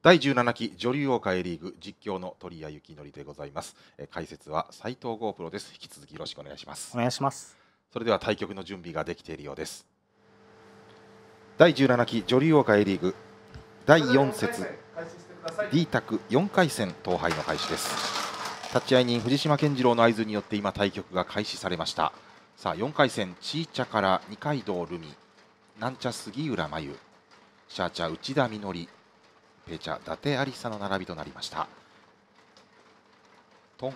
第十七期女流王冠リーグ実況の鳥谷幸典でございます。え解説は斉藤剛プロです。引き続きよろしくお願いします。お願いします。それでは対局の準備ができているようです。第十七期女流王冠リーグ第四節 D ク四回戦統廃の開始です。立ち会人藤島健次郎の合図によって今対局が開始されました。さあ四回戦ちいちゃから二階堂ルミ、なんちゃ杉浦真由、シャーチャー内田実ペチャ伊達ありさの並びとなりましたトン1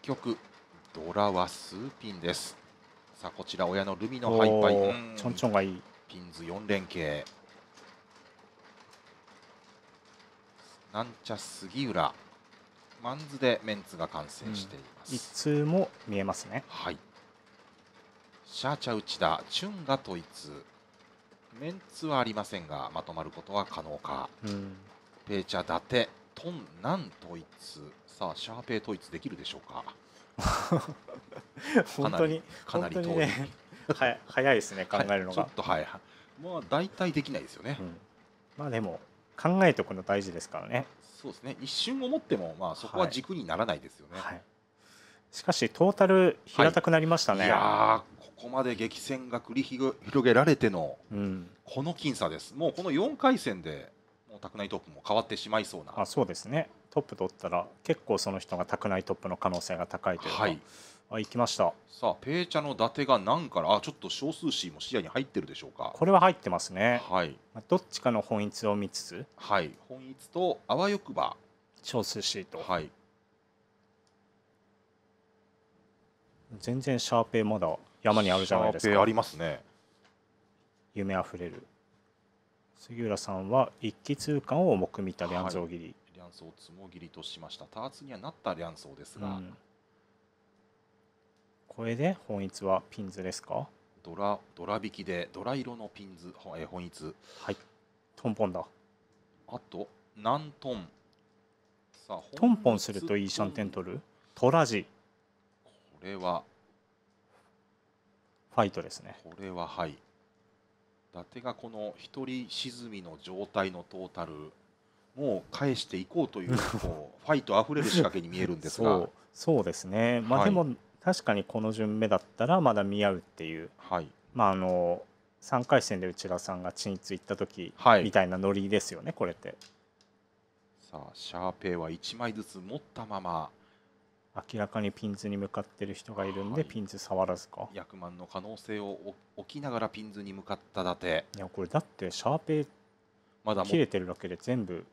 曲ドラはスーピンですさあこちら親のルミのハイパイちょんちょんがいいピンズ4連携なんちゃ杉浦マンズでメンツが完成しています、うん、通も見えますねはいシャーチャ内田チュンがと一通メンツはありませんがまとまることは可能か、うんペーチャー伊達トンナントイツさあシャーペイトイツできるでしょうか 本当にかなり遠い、ね、は早いですね 考えるのが、はい、ちょっと早いまあ大体できないですよね、うん、まあでも考えておくの大事ですからねそうですね一瞬思ってもまあそこは軸にならないですよね、はいはい、しかしトータル平たくなりましたね、はい、ここまで激戦が繰り広げられての、うん、この僅差ですもうこの4回戦でもう宅内トップも変わってしまいそうなあそうですねトップ取ったら結構その人が宅内トップの可能性が高いというはい、あ行きましたさあペーチャの伊達が何からあちょっと少数詞も視野に入ってるでしょうかこれは入ってますね、はいまあ、どっちかの本一を見つつはい本一とあわよくば少数詞とはい全然シャーペイまだ山にあるじゃないですかありますね夢あふれる杉浦さんは一気通貫を重く見たリャンソー切り、はい、リャンソーつも切りとしましたターツにはなったリャンソーですが、うん、これで本一はピンズですかドラドラ引きでドラ色のピンズ本一はいトンポンだあと何トンさあトンポンするといいシャンテン取るトラジこれはファイトですねこれははい伊達がこの一人沈みの状態のトータルもう返していこうという こうファイトあふれる仕掛けに見えるんですがそうですね、まあ、でも確かにこの順目だったらまだ見合うっていう、はい、まああの3回戦で内田さんが鎮痛行った時みたいなノリですよね、はい、これって。さあシャーペイは1枚ずつ持ったまま明らかにピンズに向かってる人がいるんで、はい、ピンズ触らずか役満の可能性を置きながらピンズに向かった伊達いやこれだってシャーペーまだ切れてるだけで全部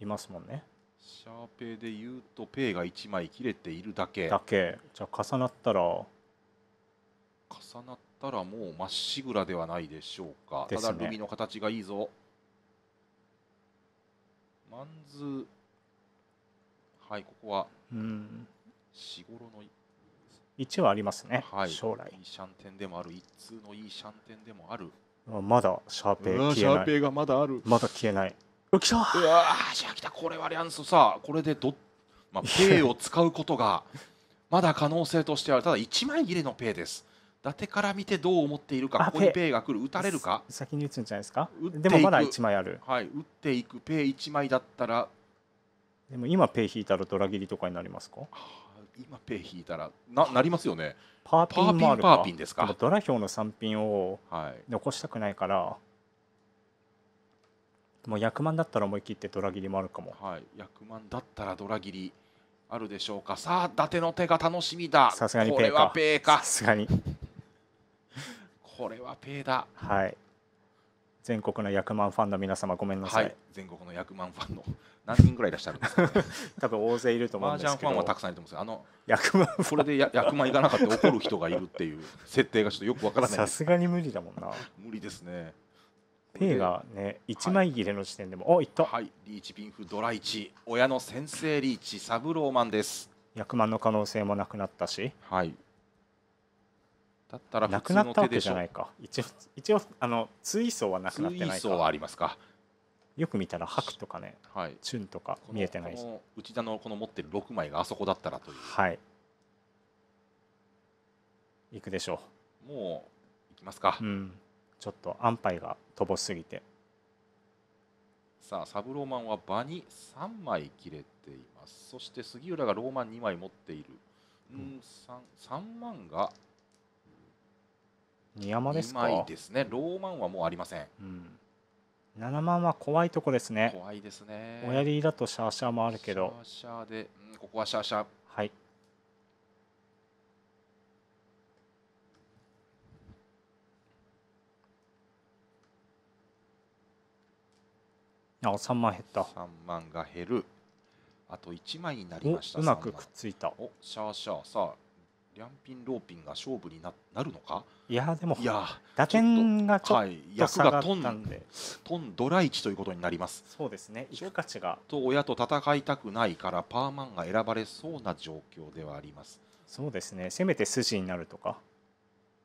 いますもんね、はい、シャーペーで言うとペイが1枚切れているだけだけじゃあ重なったら重なったらもうまっしぐらではないでしょうか、ね、ただルミの形がいいぞマンズはいここはうん4頃の一はありますね、はい、将来いいシャンテンでもある一通のいいシャンテンでもあるまだシャーペイ消えないシャーペイがまだあるまだ消えない浮きそうわじゃあきたこれはリャンスさこれでど、まあ、ペイを使うことがまだ可能性としてはただ一枚切れのペイです伊達から見てどう思っているかここにペイが来る打たれるか先に打つんじゃないですかでもまだ一枚あるはい打っていくペイ一枚だったらでも今ペイ引いたらドラ切りとかになりますか今ペイ引いたらななりますよねパーピンもあるかパーピンですかドラ票の3品を残したくないから、はい、もう役満だったら思い切ってドラ切りもあるかも、はい、役満だったらドラ切りあるでしょうかさあ伊達の手が楽しみださすがにペイかペイかさすがにこれはペイ だはい全国の役満ファンの皆様ごめんなさい、はい、全国の役満ファンの何人ぐらいいらっしゃるんですか、多分大勢いると思うんですけど麻雀ファンはたくさんいると思うんですけどあの役満 これで役満行かなかった怒る人がいるっていう設定がちょっとよくわからないさすがに無理だもんな無理ですねペイがね一枚切れの時点でも、はい、おいったはいリーチピンフドライチ親の先生リーチサブローマンです役満の可能性もなくなったしはいだったら普通の手でしょなくなったわけじゃないか一応一応あの追走はなくなってないか追走はありますかよく見たら白とかね、はい、チュンとか見えてないし内田のこの持ってる6枚があそこだったらというはいいくでしょうもういきますか、うん、ちょっと安牌が乏しすぎてさあサブローマンは場に3枚切れていますそして杉浦がローマン2枚持っているうん 3, 3万が2枚ですねローマンはもうありません、うん7万は怖いとこですね怖いですね親槍だとシャーシャーもあるけどシャーシャーで、うん、ここはシャーシャーはいあ3万減った3万が減るあと1枚になりましたうまくくっついたおシャーシャーさあリャンピン・ローピンが勝負にななるのかいやでもいや打点がちょっと、はい、役がトントンドライチということになりますそうですね価値がと親と戦いたくないからパーマンが選ばれそうな状況ではありますそうですねせめて筋になるとか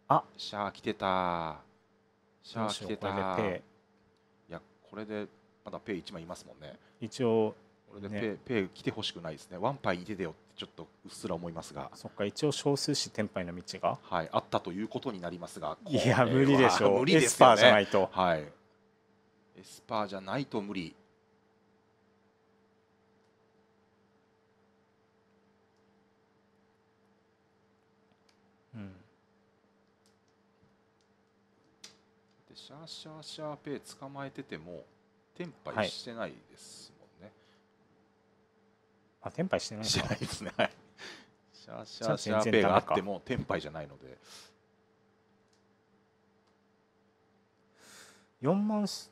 あシャー来てたシャー来てたいやこれでまだペイ1枚いますもんね一応これでペイ、ね、ペイ来てほしくないですねワンパイいててよちょっとうっすら思いますがそっか一応少数紙天敗の道が、はい、あったということになりますがいや無理でしょう無理です、ね、エスパーじゃないと、はい、エスパーじゃないと無理シャーシャーシャーペー捕まえててもテンしてないですあテンパイしてないしてないですねシャーシャーシャーペイがあってもテンパイじゃないので4万通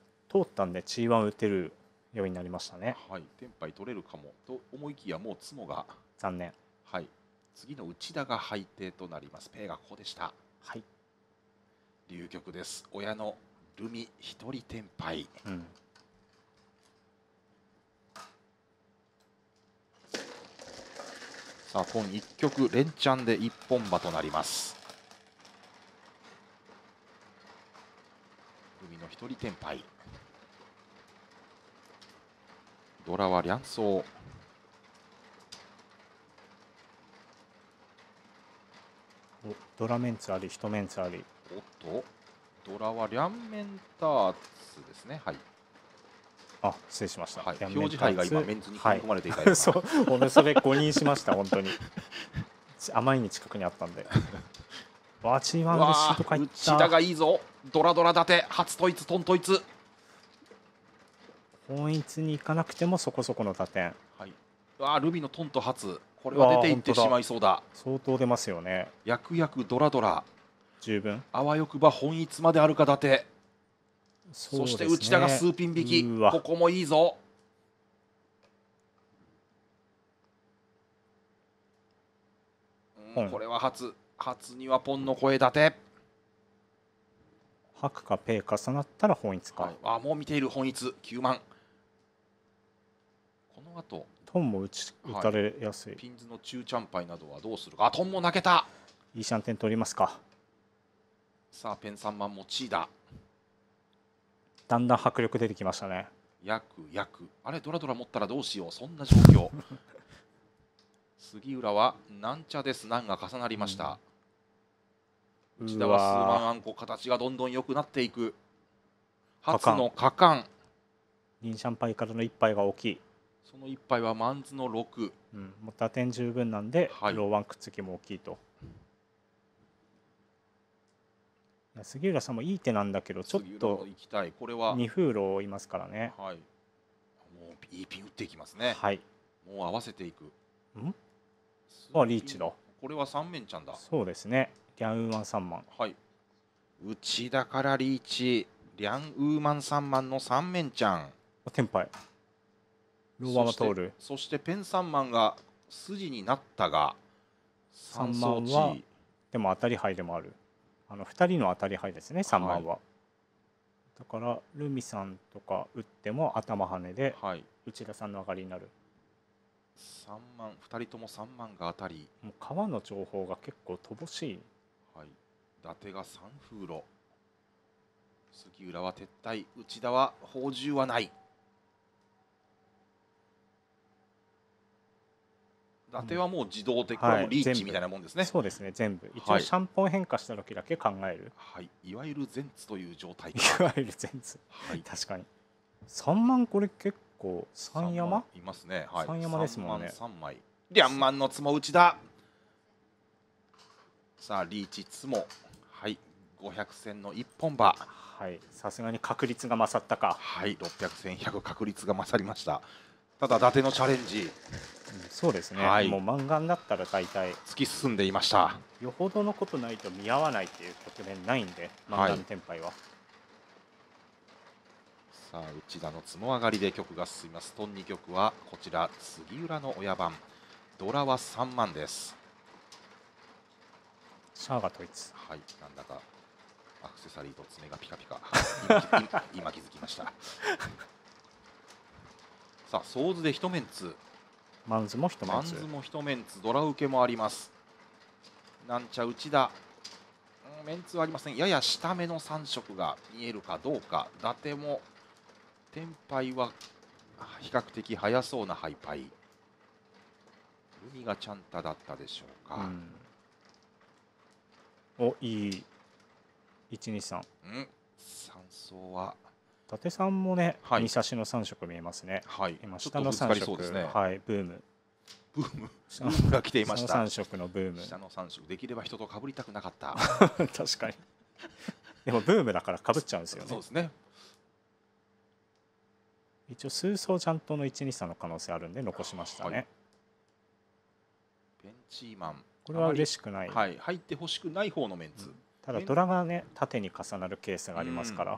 ったんでワン打てるようになりましたねはいテンパイ取れるかもと思いきやもう角が残念はい次の内田が敗低となりますペイがここでしたはい流局です親のルミ一人天敗、うんさあ今1曲連チャンで一本馬となります海の一人天敗ドラは両走ドラメンツあり、一メンツあり。おっと、ドラは両面ターツですね。はい。あ失礼しました、はい、表示杯が今メンズに組みまれていた、はい、そう俺それ誤認しました本当にあまりに近くにあったんでわチーワンでシートかいった内田がいいぞドラドラ立て初トイツトントイツ本一に行かなくてもそこそこの打点はいわルビのトンと初これは出ていってしまいそうだ相当出ますよねやくやくドラドラ十分あわよくば本一まであるか伊達そ、ね,、して内田が数ピン引きここもいいぞうこれは初初にはポンの声立て白かペイ重なったら本一か、はい、あもう見ている本一9万この後トンも打ち打たれやすい、はい、ピンズの中チャンパイなどはどうするかあトンも投げたいいシャンテン取りますかさあペン3万もチーダーだんだん迫力出てきましたねやくやくあれドラドラ持ったらどうしようそんな状況 杉浦はなんちゃです難が重なりました、うん、内田は数万あんこ形がどんどん良くなっていく初の果敢リンシャンパイからの一杯が大きいその一杯はマンズの6、うん、打点十分なんで、はい、ローワンくっつきも大きいと杉浦さんもいい手なんだけどちょっと行きたいこれは2風呂いますからねはいもういいピン打っていきますねはいもう合わせていくうんあリーチだこれは三面ちゃんだそうですねリャンウーマン三万はい内田からリーチリャンウーマン三万の三面ちゃんテンパイローバー通るそしてペン三万が筋になったが三万はでも当たり牌でもあるあの2人の当たり牌ですね3番は、はい、だからルミさんとか打っても頭跳ねで内田さんの上がりになる、3万2人とも3万が当たりもう川の情報が結構乏しい、はい、伊達が3風呂杉浦は撤退内田は宝珠はない伊達はもう自動的、はい、リーチみたいなもんですね。そうですね、全部。一応、シャンポン変化した時だけ考える。はい、いわゆる全ツという状態。いわゆる全ツ。はい、確かに。三万これ結構三山？いますね。はい。三山ですもんね。三枚。両万のつも打ちだ。さあリーチつもはい500戦の一本馬。はい。さすがに確率が勝ったか。はい。600戦100確率が勝りました。ただ伊達のチャレンジ、そうですね、はい、もう漫画になったら大体突き進んでいましたよほどのことないと見合わないっていう局面ないんで漫画の天敗は、はい、さあ内田のつも上がりで曲が進みますトン2曲はこちら杉浦の親番ドラは3万ですシャアが統一はいなんだかアクセサリーと爪がピカピカ今気づきましたさあソーズで一メンツマンズも一メンツマンズも一メンツドラ受けもありますなんちゃ内田メンツはありませんやや下目の3色が見えるかどうか伊達も天敗は比較的早そうなハイパイ海がちゃんただったでしょうか、うん、おいい123うん3走は伊達さんもね、はい、見差しの3色見えますね、はい、今下の3色ですね、はい、ブームブームが来ていました下の3色のブーム下の3色できれば人と被りたくなかった 確かにでもブームだから被っちゃうんですよねそうですね一応数層ちゃんとの123の可能性あるんで残しましたね、はい、ベンチーマンこれは嬉しくない、はい、入ってほしくない方のメンツ、うん、ただドラがね縦に重なるケースがありますから、うん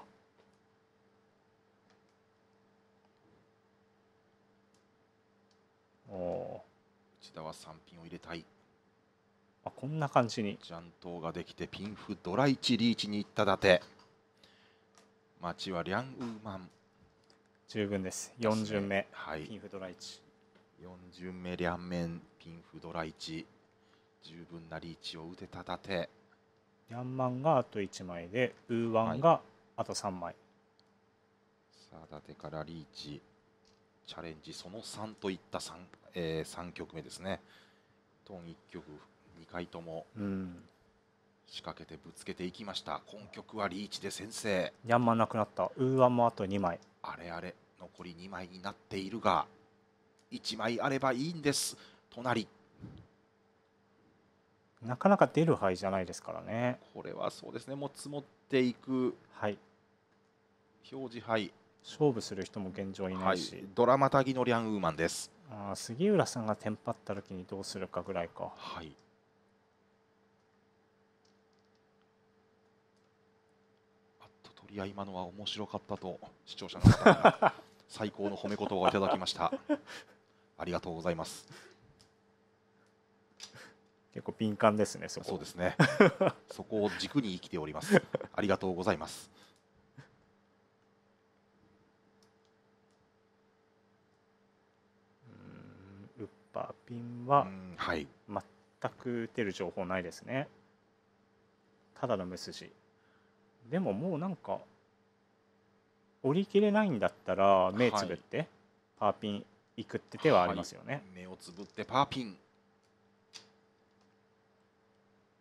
内田は3ピンを入れたいあこんな感じにジャントができてピンフドライチリーチに行った伊達町はリャンウーマン十分です4巡目、はい、ピンフドライチ4巡目両面ピンフドライチ十分なリーチを打てた伊達リャンマンがあと1枚でウーワンがあと3枚、はい、さあ伊達からリーチチャレンジその3といった3、えー、3曲目ですねトーン1曲2回とも仕掛けてぶつけていきました、うん、今曲はリーチで先制ヤンマなくなったウーアンもあと2枚あれあれ残り2枚になっているが1枚あればいいんです隣なかなか出る牌じゃないですからねこれはそうですねもう積もっていく、はい、表示牌勝負する人も現状いないし、はい、ドラマタギのリャンウーマンですあ杉浦さんがテンパった時にどうするかぐらいかはいあと取り合い今のは面白かったと視聴者の方が 最高の褒め言葉をいただきましたありがとうございます結構敏感ですねそこそうですね そこを軸に生きておりますありがとうございます便は全く出る情報ないですね、ただの無筋でももうなんか折り切れないんだったら目つぶってパーピンいくって手はありますよね、はい、目をつぶってパーピン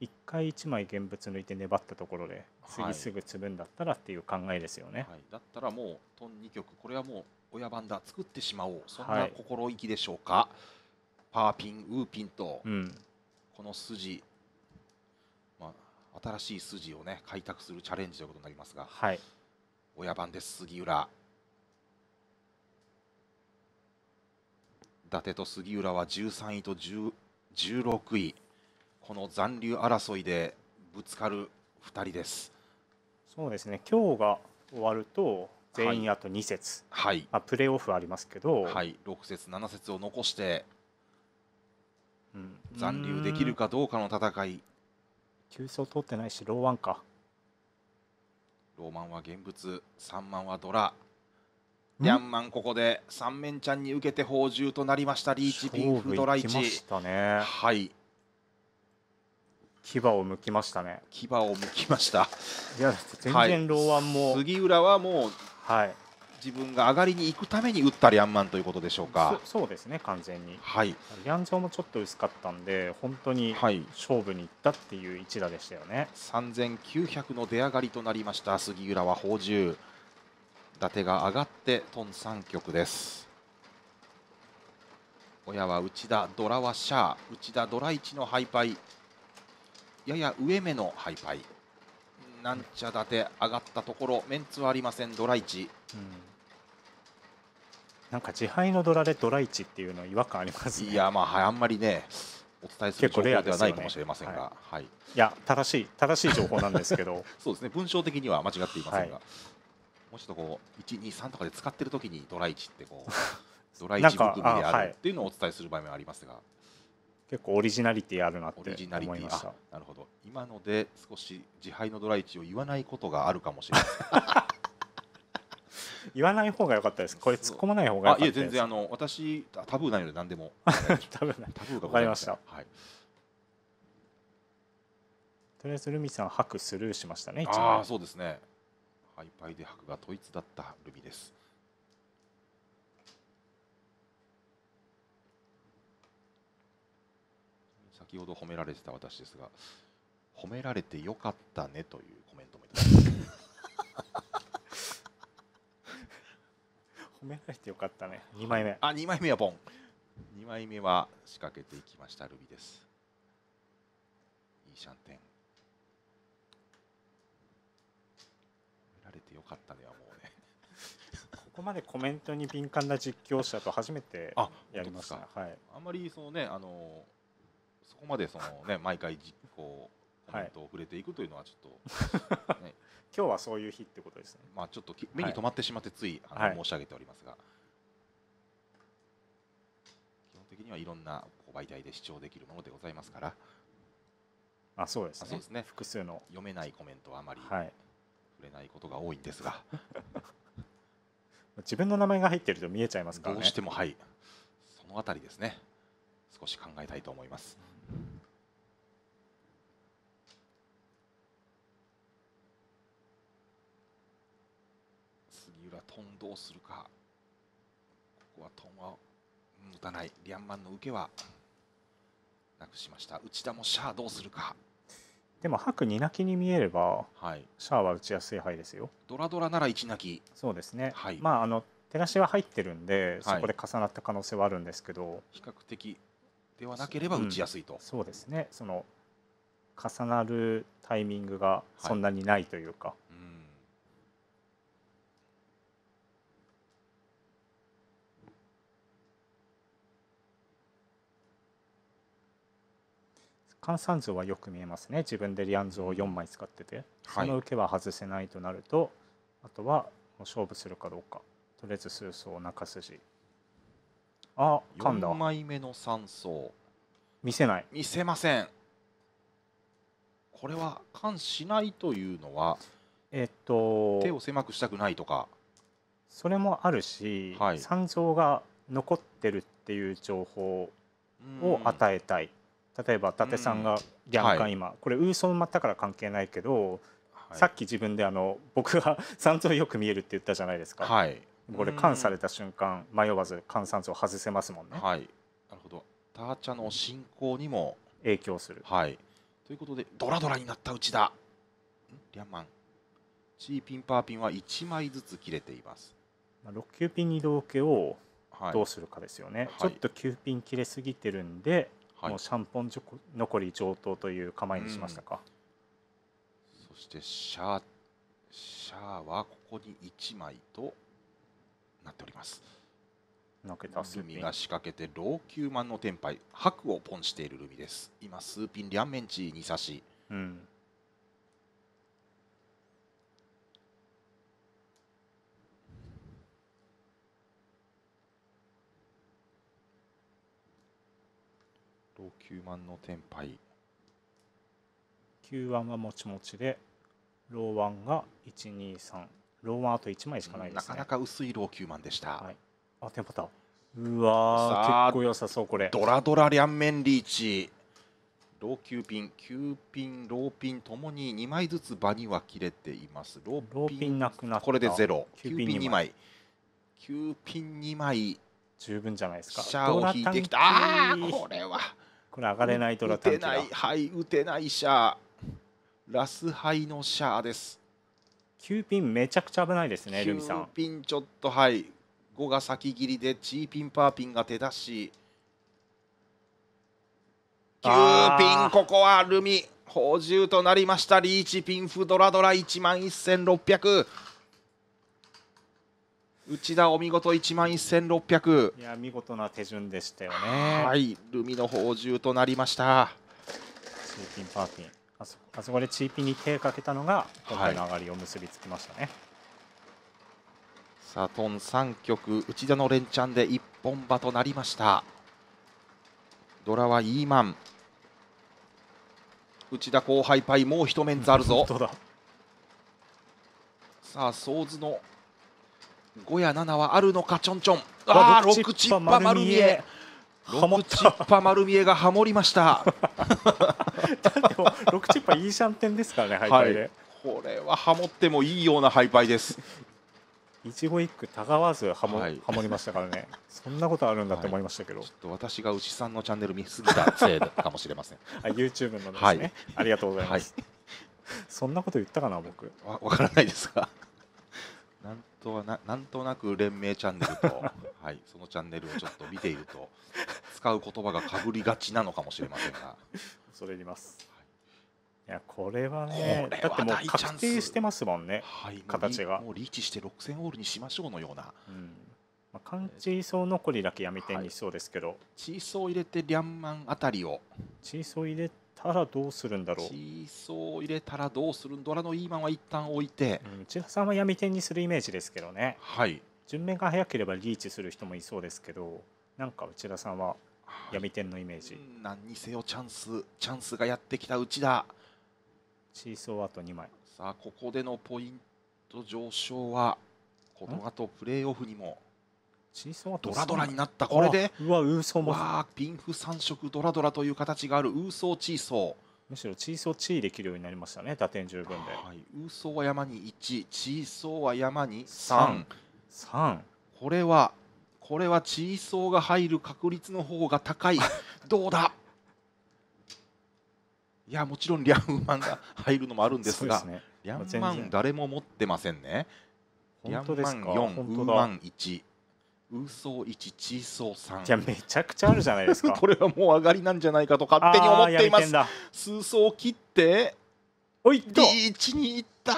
一回一枚現物抜いて粘ったところで次すぐつぶんだったらっていう考えですよね、はい、だったらもうトン2曲これはもう親番だ作ってしまおうそんな心意気でしょうか、はいパーピンウーピンと、うん、この筋、まあ、新しい筋をね開拓するチャレンジということになりますが、はい、親番です杉浦伊達と杉浦は13位と16位この残留争いでぶつかる2人ですそうですね今日が終わると全員あと2節、はいまあ、プレーオフありますけど、はい、6節7節を残して残留できるかどうかの戦い急走通ってないしローワンかローマンは現物3万はドラニャンマンここで三面ちゃんに受けて宝珠となりましたリーチピンクドライチま、ね、はい牙を剥きましたね牙を剥きましたいや全然ローワンも、はい、杉浦はもうはい自分が上がりに行くために打ったリャンマンということでしょうかそうですね、完全に、はい、リアンゾーもちょっと薄かったんで本当に勝負にいったっていう一打でしたよね、はい、3900の出上がりとなりました杉浦は宝珠伊達が上がってトン3局です親は内田ドラはシャー内田ドラ1のハイパイやや上目のハイパイなんちゃだて上がったところメンツはありませんドライチ、うん、なんか自敗のドラでドライチっていうのは違和感あります、ね、いやまあはい、あんまりねお伝えする情報ではないかもしれませんが、ね、はい、はい、いや正しい正しい情報なんですけど そうですね文章的には間違っていませんが、はい、もうちょっとこう一二三とかで使ってる時にドライチってこう ドライチ含みであるっていうのをお伝えする場面はありますが。結構オリジナリティあるなって思いましたなるほど今ので少し自敗のドライチを言わないことがあるかもしれない 言わない方が良かったですこれ突っ込まない方があいや全然あの私タブーないので何でも タブーないタブーが分かりました、はい、とりあえずルミさん白スルーしましたねああそうですねハイパイで白が統一だったルミです先ほど褒められてた私ですが褒められてよかったねというコメントもいただきま 褒められてよかったね2枚目あ2枚目はボン2枚目は仕掛けていきましたルビですいいシャンテン褒められてよかったねはもうねここまでコメントに敏感な実況者と初めてやりましたあ,、はい、あんまりそのねあのそこまでその、ね、毎回実行コメントを触れていくというのはちょっと、ね、今日はそういう日ってことですね、まあ、ちょっと目に留まってしまってつい、はい、あの申し上げておりますが、はい、基本的にはいろんな媒体で視聴できるものでございますから。あそうですねそうですね複数の読めないコメントはあまり、触れないことが多いんですが 自分の名前が入ってると見えちゃいますから、ね、どうしてもはいそのあたりですね少し考えたいと思います。杉浦トンどうするかここはトンは打たないリアンマンの受けはなくしました内田もシャアどうするかでも白2泣きに見えれば、はい、シャアは打ちやすい牌ですよドラドラなら1泣きそうですね、はい、まああの手出しは入ってるんで、はい、そこで重なった可能性はあるんですけど比較的ではなければ打ちやすいと、うん、そうですねその重なるタイミングがそんなにないというか、はい換算図はよく見えますね自分でリアンズを4枚使ってて、はい、その受けは外せないとなるとあとはもう勝負するかどうかとりあえず数層中筋あ噛んだ4枚目の3層見せない見せませんこれは勘しないというのはえっと手を狭くしたくないとかそれもあるし、はい、惨状が残ってるっていう情報を与えたい例えば伊達さんがギャンカン今、はい、これウーソンたから関係ないけど、はい、さっき自分であの僕が山蔵よく見えるって言ったじゃないですか、はい、これ缶された瞬間迷わず換算素を外せますもんね。はい、なるほどターチャの進行にも影響する、はい、ということでドラドラになったうちだリャンマンチーピンパーピンは1枚ずつ切れています、まあ、6級ピン2度受けをどうするかですよね、はい、ちょっと9ピン切れすぎてるんで、はい、もうシャンポン残り上等という構えにしましたか、そしてシャーシャーはここに1枚となっておりますたルミが仕掛けて老朽ンの天敗、白をポンしているルミです今スーピン両面値に差し、うん、老朽ンの天杯9腕はもちもちでローワンが一二三。ローマンあと1枚しかない、ね、なかなか薄いローキューマンでした、はい、あテンパったうわ結構良さそうこれドラドラ両面リーチローキューピン、キューピン、ローピンともに2枚ずつ場には切れています。ローピンなくなったこれでゼロ。キューピン2枚。キューピン2枚。十分じゃないですか。シャ車を引いてきた。ああ、これは。これ上がれないとラタンキ打てない、はい、打てないシャー。ラスハイのシャーです。9ピンめちゃくちゃ危ないですねルミさん9ピンちょっとはい5が先切りでチーピンパーピンが手出し9ピンここはルミ宝珠となりましたリーチピンフドラドラ1万1600内田お見事1万1600いや見事な手順でしたよねはいルミの宝珠となりましたチーピンパーピンあそこでチーピンに手をかけたのが今回の上がりを結びつきましたね、はい、さあトン3局内田の連チャンで一本場となりましたドラはイーマン内田後輩パイもう一メンズあるぞさあソーズの5や7はあるのかちょんちょんああ6チッパ丸見え6チッパ丸見えがハモりましたチッパいいシャンテンですからねハイパイで、はい、これはハモってもいいようなハイパイです一句たがわずハモ,、はい、ハモりましたからねそんなことあるんだって思いましたけど、はい、ちょっと私が牛さんのチャンネル見すぎたせいかもしれません あ YouTube のですね、はい、ありがとうございます、そんなこと言ったかな僕わわからないですがとはななんとなく連盟チャンネルと、はい、そのチャンネルをちょっと見ていると使う言葉がかぶりがちなのかもしれませんが恐れ入ります、はい、いやこれはねだってもう確定してますもんね、はい、形がもうリーチして6000オールにしましょうのような、うんまあ、缶チーソー残りだけやめてにしそうですけど、はい、チーソー入れてリャンマンあたりをチーソー入れてたらどうするんだろうチーソーを入れたらどうするんドラのイーマンは一旦置いて、うん、千葉さんは闇点にするイメージですけどねはい順面が早ければリーチする人もいそうですけどなんか内田さんは闇点のイメージ、はい、何にせよチャンスチャンスがやってきた内田シーソーあと2枚さあここでのポイント上昇はこの後プレーオフにもドラドラになったこれでうわウーソーもわピンフ3色ドラドラという形があるウーソーチーソーむしろチーソーチーできるようになりましたね打点十分で、はい、ウーソーは山に1チーソーは山に33これはこれはチーソーが入る確率の方が高い どうだいやもちろんリャンウマンが入るのもあるんですがね、リャンウマン誰も持ってませんねリャンマン4ウーマン1ウーソー1、チーソー3。いや、めちゃくちゃあるじゃないですか。これはもう上がりなんじゃないかと勝手に思っています。数層切って、おいっと。1にいった。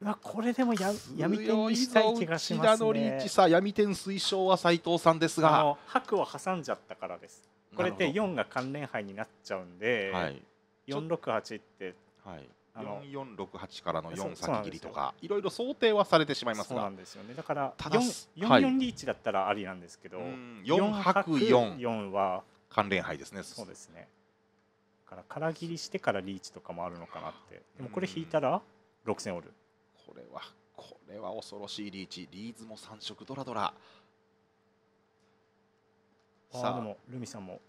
まこれでもや闇天にしたい気がしますね。のリーチさ闇天推奨は斉藤さんですが、白を挟んじゃったからです。これで4が関連杯になっちゃうんで、はい、468って、はい、4468からの4先切りとかいろいろ想定はされてしまいますがそうなんですよねだからただ4リーチだったらありなんですけど、はい、4泊4は関連杯ですねそうですねだから空切りしてからリーチとかもあるのかなってでもこれ引いたら6000オールこれはこれは恐ろしいリーチリーズも3色ドラドラさあでもルミさんも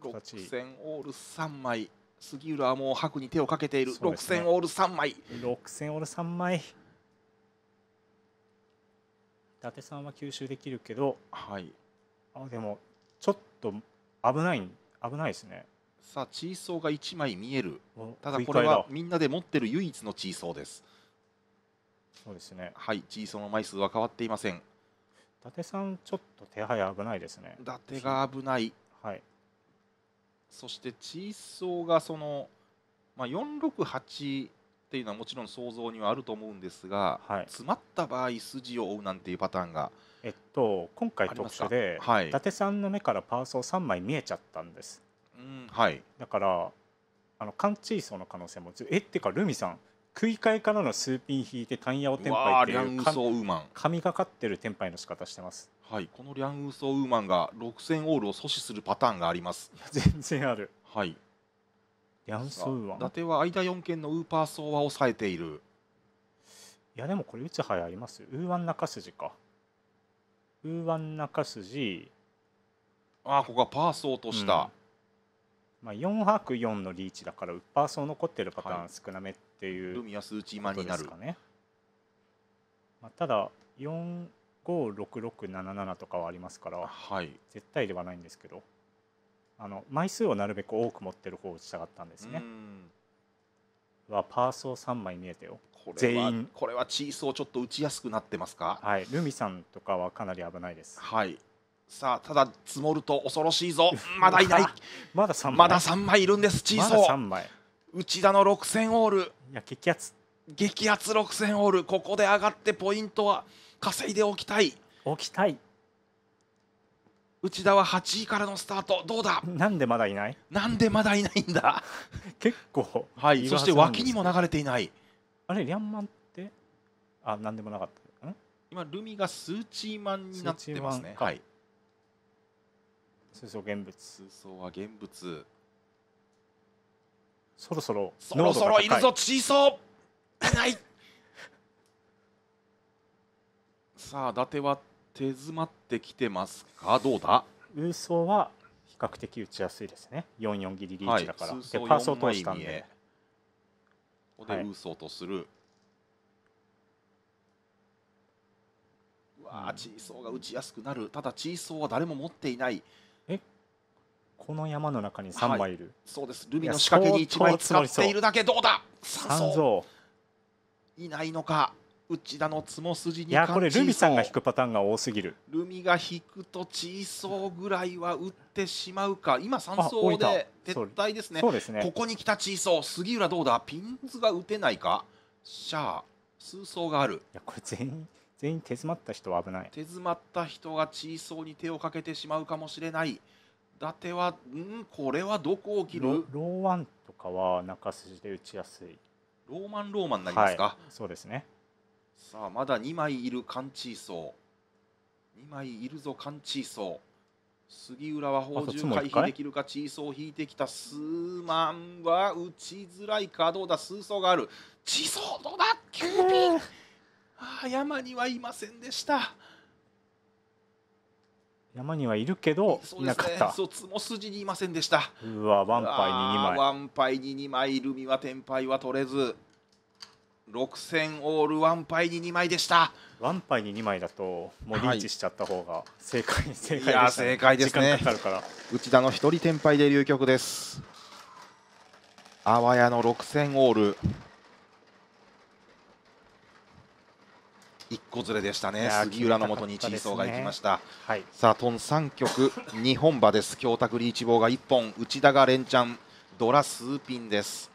6000オール3枚杉浦はもう白に手をかけている、ね、6000オール3枚6000オール3枚伊達さんは吸収できるけどはいあでもちょっと危ない危ないですねさあチーソーが1枚見えるただこれはみんなで持ってる唯一のチーソーですそうですねはいチーソーの枚数は変わっていません伊達さんちょっと手配危ないですね伊達が危ないはいそしてチーソーがその、まあ、468っていうのはもちろん想像にはあると思うんですが、はい、詰まった場合筋を追うなんていうパターンが。えっと、今回特殊で、はい、伊達さんの目からパーソー3枚見えちゃったんです、うんはい、だからあのカンチーソーの可能性もえっていうかルミさん食い替えからの数ピン引いてタンヤ単野を天杯っていう神がかってるテンパイの仕方してますはいこのリャンウソウーマンが6000オールを阻止するパターンがあります全然あるはいリャンウソウーマン伊達は間4件のウーパーソーは抑えているいやでもこれ打つはやありますウーワン中筋かウーワン中筋ああここはパーソーとした、うん、まあ、4泊4のリーチだからウッパーソー残ってるパターン少なめっっていうルミは数値マになるまあ、ただ456677とかはありますから、はい、絶対ではないんですけどあの枚数をなるべく多く持ってる方を打ちたかったんですねはパーソー3枚見えてよ全員これはチーソーちょっと打ちやすくなってますかはいルミさんとかはかなり危ないですはいさあただ積もると恐ろしいぞまだいない まだ3枚まだ3枚いるんですチーソーまだ3枚内田の6000オールいや激アツ激アツ6000オールここで上がってポイントは稼いでおきたい置きたい内田は8位からのスタートどうだなんでまだいないなんでまだいないんだ 結構はいそして脇にも流れていないあれリャンマンってあなんでもなかったん今ルミがスーチーマンになってますねはい水槽現物水槽は現物そろそろそろそろいるぞチーソーない さあ伊達は手詰まってきてますかどうだウーソーは比較的打ちやすいですね4四ギリリーチだから、はい、でパーソー通したんでここでウーソーとする、はい、うわーチーソーが打ちやすくなるただチーソーは誰も持っていないこの山の中に3枚いる、はい、そうですルミの仕掛けに1枚使っているだけどうだ三蔵いないのか内田のつも筋にいやこれルミさんが引くパターンが多すぎるルミが引くとチーソーぐらいは打ってしまうか今3層で撤退ですねそうですねここに来たチーソー杉浦どうだピンズが打てないかシャア数層があるいやこれ全員全員手詰まった人は危ない手詰まった人がチーソーに手をかけてしまうかもしれない伊達はんこれはどこを切るローワンとかは中筋で打ちやすいローマンローマンになりますか、はい、そうですねさあまだ2枚いるカンチーソー2枚いるぞカンチーソー杉浦は宝珠回避できるかチーソーを引いてきた数万は打ちづらいかどうだ数層があるチーソーどうだキューピン、えー、あ山にはいませんでした山にはいるけど、いなかった。そう、つも筋にいませんでした。うわ、ワンパイに2枚。ワンパイに2枚、ルミは天敗は取れず。6000オールワンパイに2枚でしたワンパイに2枚だともうリーチしちゃった方が正解、はい、正解で正解ですねかか内田の一人天敗で流局ですあわやの6000オール一個ずれでしたね杉浦のもとにチーソが行きました、はい、さあトン3局日本馬です京卓リーチ棒が1本内田が連チャンドラ数ピンです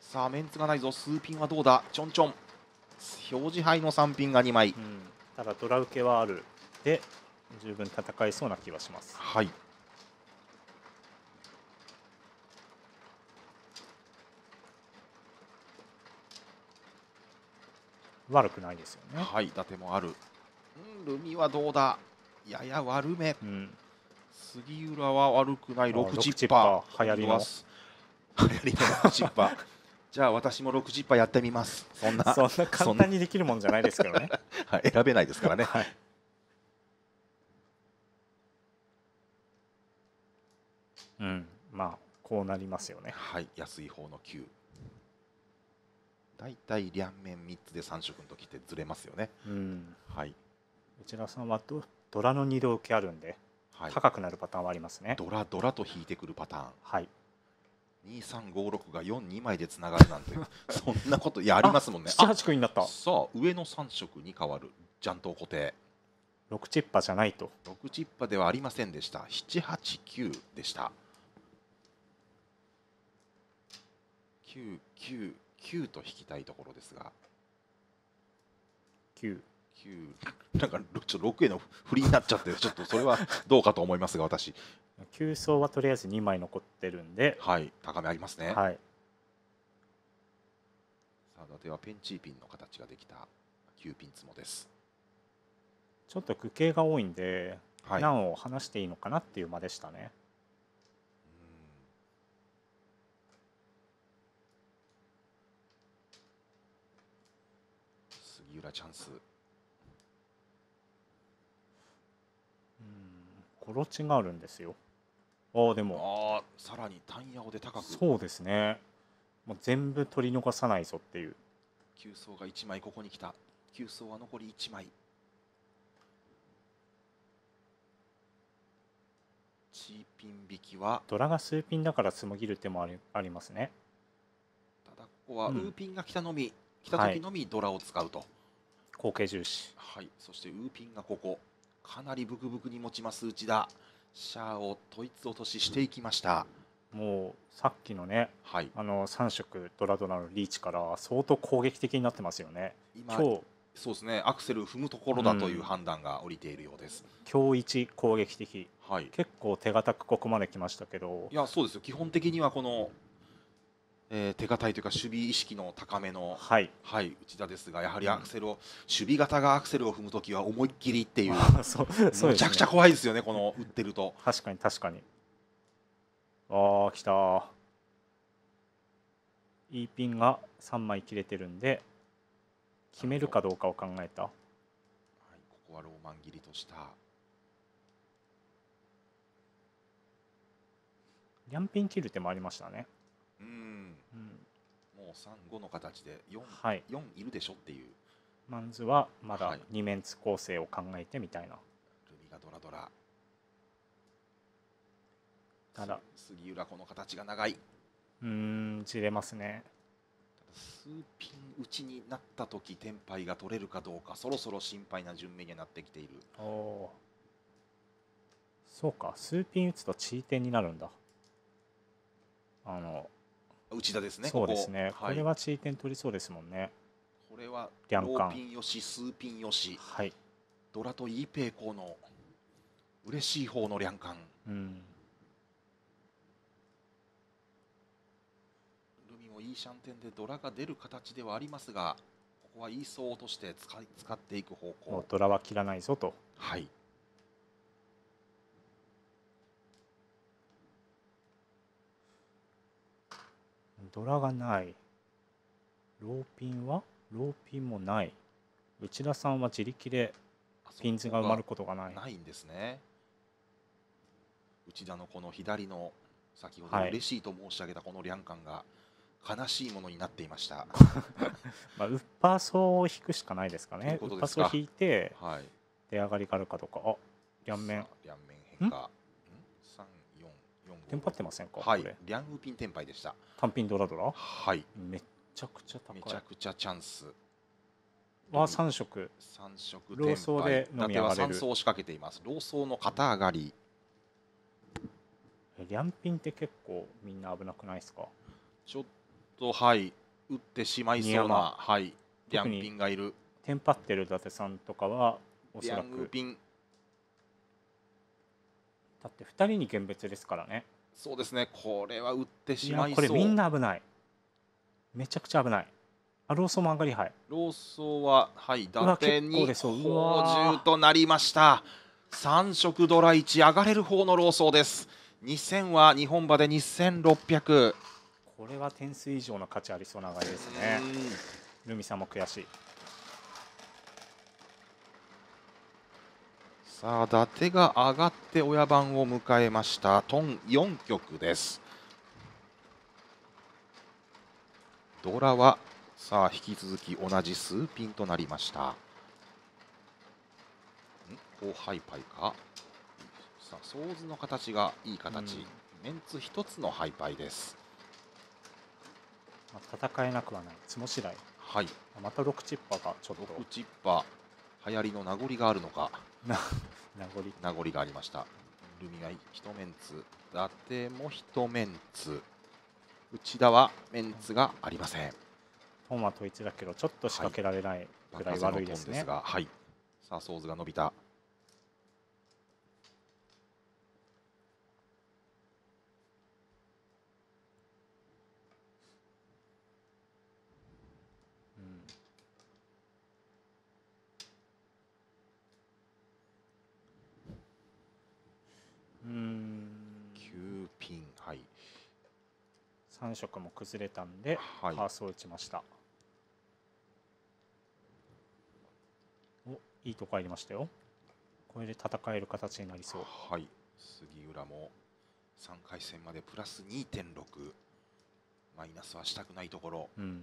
さあメンツがないぞ数ピンはどうだちょんちょん表示牌の3ピンが2枚、うん、ただドラ受けはあるで十分戦えそうな気がしますはい悪くないですよねはい伊達もある、うん、ルミはどうだやや悪め、うん、杉浦は悪くない6チッパー流行ります流行りの6チッパー じゃあ私も60やってみますそんな そんな簡単にできるもんじゃないですけどね、はい、選べないですからね、はい、うんまあこうなりますよねはい安い方の9大体両面3つで3色の時ってずれますよね、うん、はい内田さんはドドラの二度受けあるんで、はい、高くなるパターンはありますねドラドラと引いてくるパターンはい2356が42枚でつながるなんて そんなこといやありますもんね78区になったさあ上の3色に変わるジャント固定6チッパじゃないと6チッパではありませんでした789でした9 9 9と引きたいところですが9 9なんかちょ6への振りになっちゃってちょっとそれはどうかと思いますが私9層はとりあえず2枚残ってるんではい高めありますねはいさあではペンチーピンの形ができた9ピンツモですちょっと愚形が多いんで、はい、難を話していいのかなっていう間でしたね杉浦チャンスうんコロチがあるんですよああでもああさらにタ単ヤをで高くそうですねもう全部取り残さないぞっていう急走が1枚ここに来た急走は残り1枚チーピン引きはドラが数ピンだからつむぎる手もありありますねただここはウーピンが来たのみ、うん、来た時のみドラを使うと、はい後継重視はいそしてウーピンがここかなりブクブクに持ちます内田シャアを問いつ落とししていきました、もうさっきのね、はい、あの3色ドラドラのリーチから相当攻撃的になってますよね今日そうですねアクセル踏むところだという判断が降りているようです、うん、今日一攻撃的、はい、結構手堅くここまで来ましたけどいやそうですよ基本的にはこのえー、手堅いというか守備意識の高めの、はい、はい、内田ですがやはりアクセルを、うん、守備型がアクセルを踏む時は思いっきりっていうそう そう、ね、めちゃくちゃ怖いですよねこの打ってると確かに確かにああきたいいピンが3枚切れてるんで決めるかどうかを考えた、はい、ここはローマン切りとしたリンピン切る手もありましたねうん、もう35の形で 4,、はい、4いるでしょっていうマンズはまだ2面つ構成を考えてみたいな、はい、ルミがドラドラただ杉浦この形が長いうんじれますね数ピン打ちになった時天敗が取れるかどうかそろそろ心配な順目になってきているおそうか数ピン打つとチー点になるんだあの内田ですねそうですねこれは地位点取りそうですもんねこれは両ーピンよしスーピンよし、はい、ドラとイーペイコーの嬉しい方の両冠、うん、ルミもいいシャンテンでドラが出る形ではありますがここはイーソーとして使い使っていく方向ドラは切らないぞとはいドラがないローピンはローピンもない内田さんは自力でピンズが埋まることがないないんですね内田のこの左の先ほど嬉しいと申し上げたこのリャンカンが悲しいものになっていました まあ、ウッパーソを引くしかないですかねウッパーソを引いて、はい、出上がりがあるかとかあ両面両面変化テンパってませんかはいリャンウピンテンパイでした単品ドラドラはいめちゃくちゃ高いめちゃくちゃチャンスは三色三色ローソーで飲み上が層仕掛けていますローソーの肩上がりリャンピンって結構みんな危なくないですかちょっとはい打ってしまいそうなはいリャンピンがいるテンパってる伊達さんとかはおそらくだって2人に現別ですからねそうですねこれは打ってしまいこれみんな危ないめちゃくちゃ危ないあローソンも上がりはいローソンははい打点に補充となりました3色ドラ1上がれる方のローソンです2000は日本馬で2600これは点数以上の価値ありそうな上がりですねルミさんも悔しいさあ伊達が上がって親番を迎えましたトン4局ですドラはさあ引き続き同じ数ピンとなりましたん後輩パイかさあソ図の形がいい形、うん、メンツ一つのハイパイです、まあ、戦えなくはない角次第はいまた6チッパーがちょっと6チッパー流行りの名残があるのか 名残名残がありましたルミが一メンツ伊達も一メンツ内田はメンツがありません本は統一だけどちょっと仕掛けられないぐらい悪いですね、はい、ですがはいさあソーズが伸びた色も崩れたんで、パースを打ちましたおいいとこ入りましたよこれで戦える形になりそうはい杉浦も3回戦までプラス2.6マイナスはしたくないところ、うん、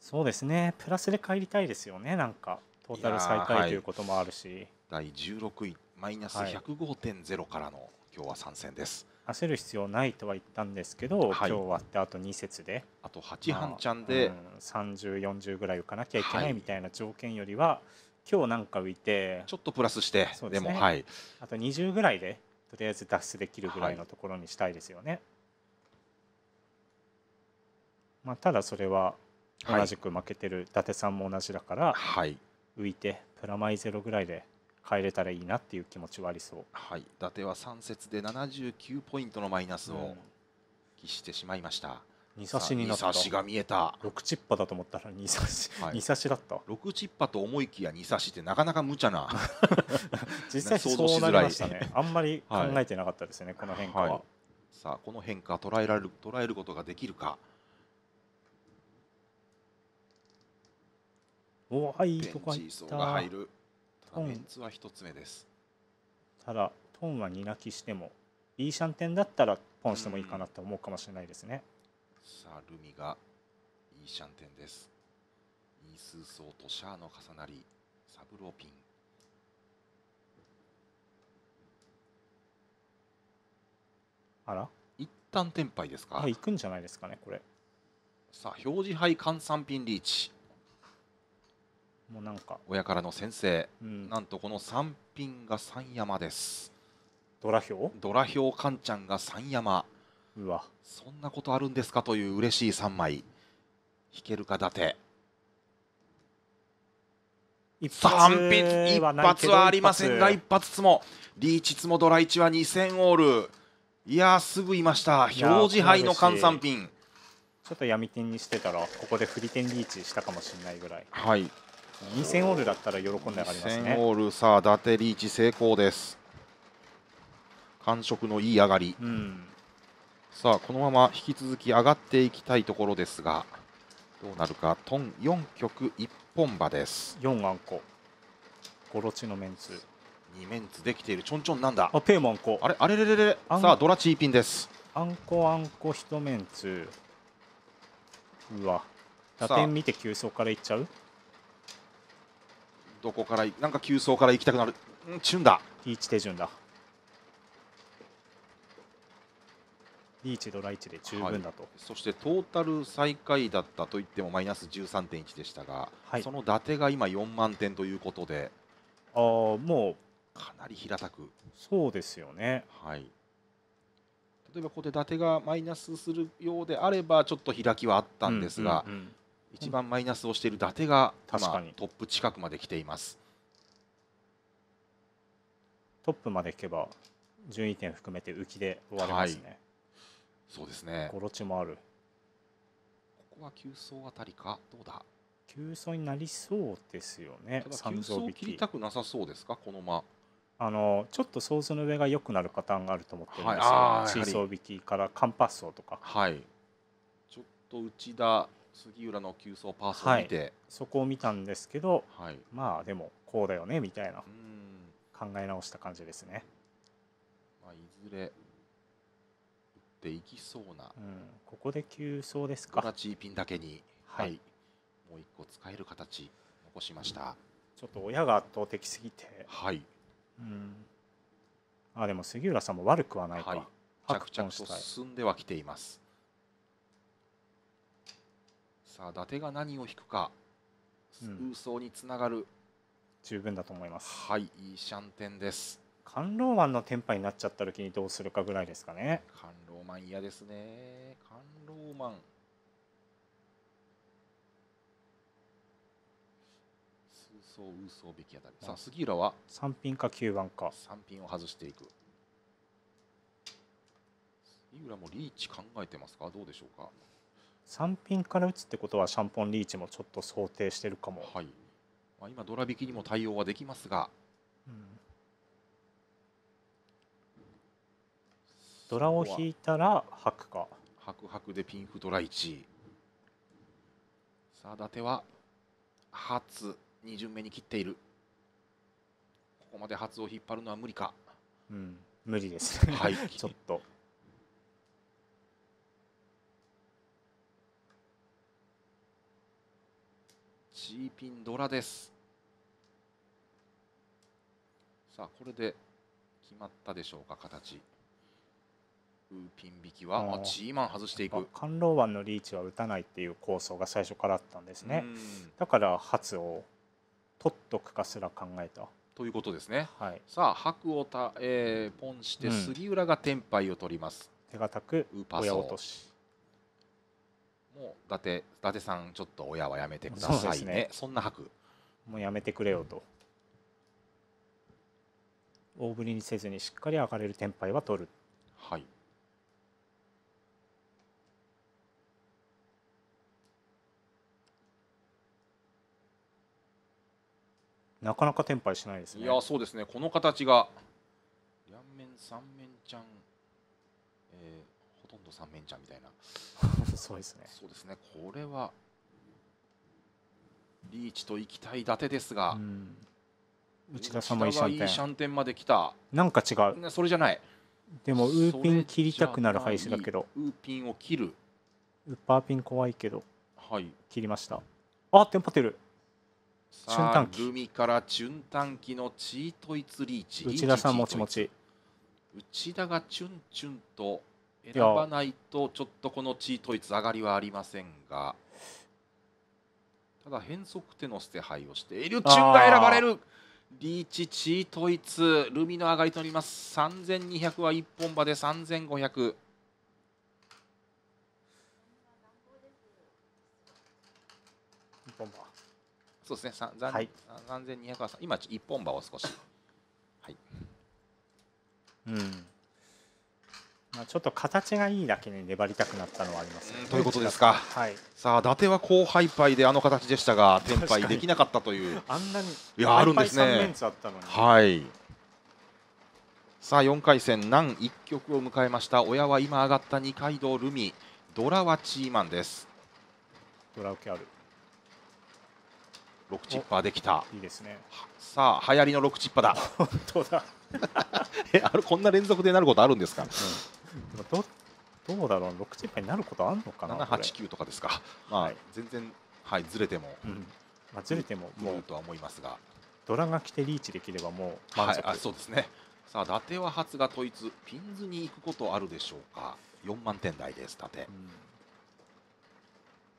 そうですねプラスで帰りたいですよねなんかトータル最下位ということもあるし、はい、第16位マイナス105.0からの、はい今日は参戦です焦る必要ないとは言ったんですけど、はい、今日はってあと2節であと8半ちゃんで、まあ、うん、3040ぐらい浮かなきゃいけないみたいな条件よりは、はい、今日なんか浮いてちょっとプラスして、ね、でも、はい、あと20ぐらいでとりあえず脱出できるぐらいのところにしたいですよね。はい、まあ、ただそれは同じく負けてる伊達さんも同じだから、浮いてプラマイゼロぐらいで帰れたらいいなっていう気持ちはありそう、はい、伊達は3節で79ポイントのマイナスを喫してしまいました。二差しになったしが見えた六チッパだと思ったら二差し、はい、二差しだった六チッパと思いきや二差しってなかなか無茶な 実際そうなりましたねあんまり考えてなかったですね、はい、この変化は、はい、さあこの変化捉えられる捉えることができるかおおいいとこ入ったベンチが入るトンツは一つ目ですただトンは2泣きしてもイーシャンテンだったらポンしてもいいかなと思うかもしれないですね、さあルミがイーシャンテンですイースーソーとシャアの重なりサブローピンあら一旦転敗ですか、あ行くんじゃないですかねこれさあ表示杯換算ピンリーチもうなんか親からの先生、うん、なんとこの3品が3山ですドラヒョウドラヒョウカンちゃんが3山うわそんなことあるんですかという嬉しい3枚引けるか伊達一発一発はありませんが一発つもリーチつもドラ1は2000オールいやすぐいました表示杯の換算ピンちょっと闇点にしてたらここで振り点リーチしたかもしれないぐらいはい2000オールだったら喜んで上がりますね2000オールさあ伊達リーチ成功です感触のいい上がり、うん、さあこのまま引き続き上がっていきたいところですがどうなるかトン4曲1本場です4アンコゴロチのメンツ2メンツできているちょんちょんなんだあペーもアンコあれあれれれれさあドラチーピンですアンコアンコ1メンツうわ打点見て急走からいっちゃうどこからなんか急走から行きたくなるうんチュンだリーチ手順だリーチドライチで十分だと、はい、そしてトータル最下位だったといってもマイナス13.1でしたが、はい、その伊達が今4万点ということでああもうかなり平たくそうですよねはい例えばここで伊達がマイナスするようであればちょっと開きはあったんですが、うん、一番マイナスをしている伊達が確かにトップ近くまで来ていますトップまで行けば順位点含めて浮きで終わりますね、はい、そうですねゴロチもあるここは急走あたりかどうだ急走になりそうですよねただ急走切りたくなさそうですかこの間あのちょっと想像の上が良くなるパターンがあると思ってるんですよ、はい、ーソー引きからカンパッソとかはいちょっと内田杉浦の急走パースン見て、はい、そこを見たんですけど、はい、まあでもこうだよねみたいな考え直した感じですね。まあ、いずれ打っていきそうな、うん、ここで急走ですか。形ピンだけに、はい、はい、もう一個使える形残しました。ちょっと親が圧倒的すぎて、はい、うん、あでも杉浦さんも悪くはないか。着々と進んではきています。さあ伊達が何を引くか、うん、空想につながる十分だと思いますはいいいシャンテンです観浪マンのテンパになっちゃった時にどうするかぐらいですかね観浪マン嫌ですね観浪マンそう嘘べきあたり、さあ杉浦は3品か9番か3品を外していく杉浦もリーチ考えてますかどうでしょうか3品から打つってことはシャンポンリーチもちょっと想定してるかも、はいまあ、今ドラ引きにも対応はできますが、うん、ドラを引いたらくか白くでピンフドラ1さあ伊達は初2巡目に切っているここまで初を引っ張るのは無理か、うん、無理です、はい、ちょっとーピンドラですさあこれで決まったでしょうか形ウーピン引きはあーマン外していく関老湾のリーチは打たないっていう構想が最初からあったんですねだから初を取っとくかすら考えたということですね、はい、さあ白をた、えー、ポンして杉浦が天敗を取ります、うん、手堅く親落としもう伊達伊達さんちょっと親はやめてくださいね、ね、そんなく。もうやめてくれよと大振りにせずにしっかり上がれる天敗は取るはいなかなか天敗しないですねいやそうですねこの形が両面三面ちゃん、えー、とんど三面茶みたいな そうですねそうですねこれはリーチと行きたい伊達ですが、うん、内田さんもいいシャンテンまで来たなんか違うそれじゃないでもウーピン切りたくなる配置だけどウーピンを切るウッパーピン怖いけどはい切りましたあテンパってるチュンからチュンタンキのチートイツリーチ内田さんもちもち内田がチュンチュンと選ばないとちょっとこのチートツ上がりはありませんがただ変則手の捨て牌をしてエルチュンが選ばれるリーチチートイツルミの上がりとなります3200は1本場で3500そうですね、はい、3200は今1本場を少しはいうんまあ、ちょっと形がいいだけに粘りたくなったのはあります、ね、ということですか、はい、さあ伊達は後輩パイであの形でしたがテ敗できなかったというあんなにいやあるんですねはいさあ4回戦難一局を迎えました親は今上がった二階堂ルミドラはチーマンですドラウケある6チッパーできたいいですねさあ流行りの6チッパだ 本当だ えあれこんな連続でなることあるんですか、うんでもどどうだろう6チームになることあるのかな789とかですか、まあ、はい、全然、はい、ずれても、うん、まあ、ずれてもいるとは思いますがドラが来てリーチできればもう満足、はい、そうですねさあ伊達は初が統一、ピンズに行くことあるでしょうか4万点台です伊達、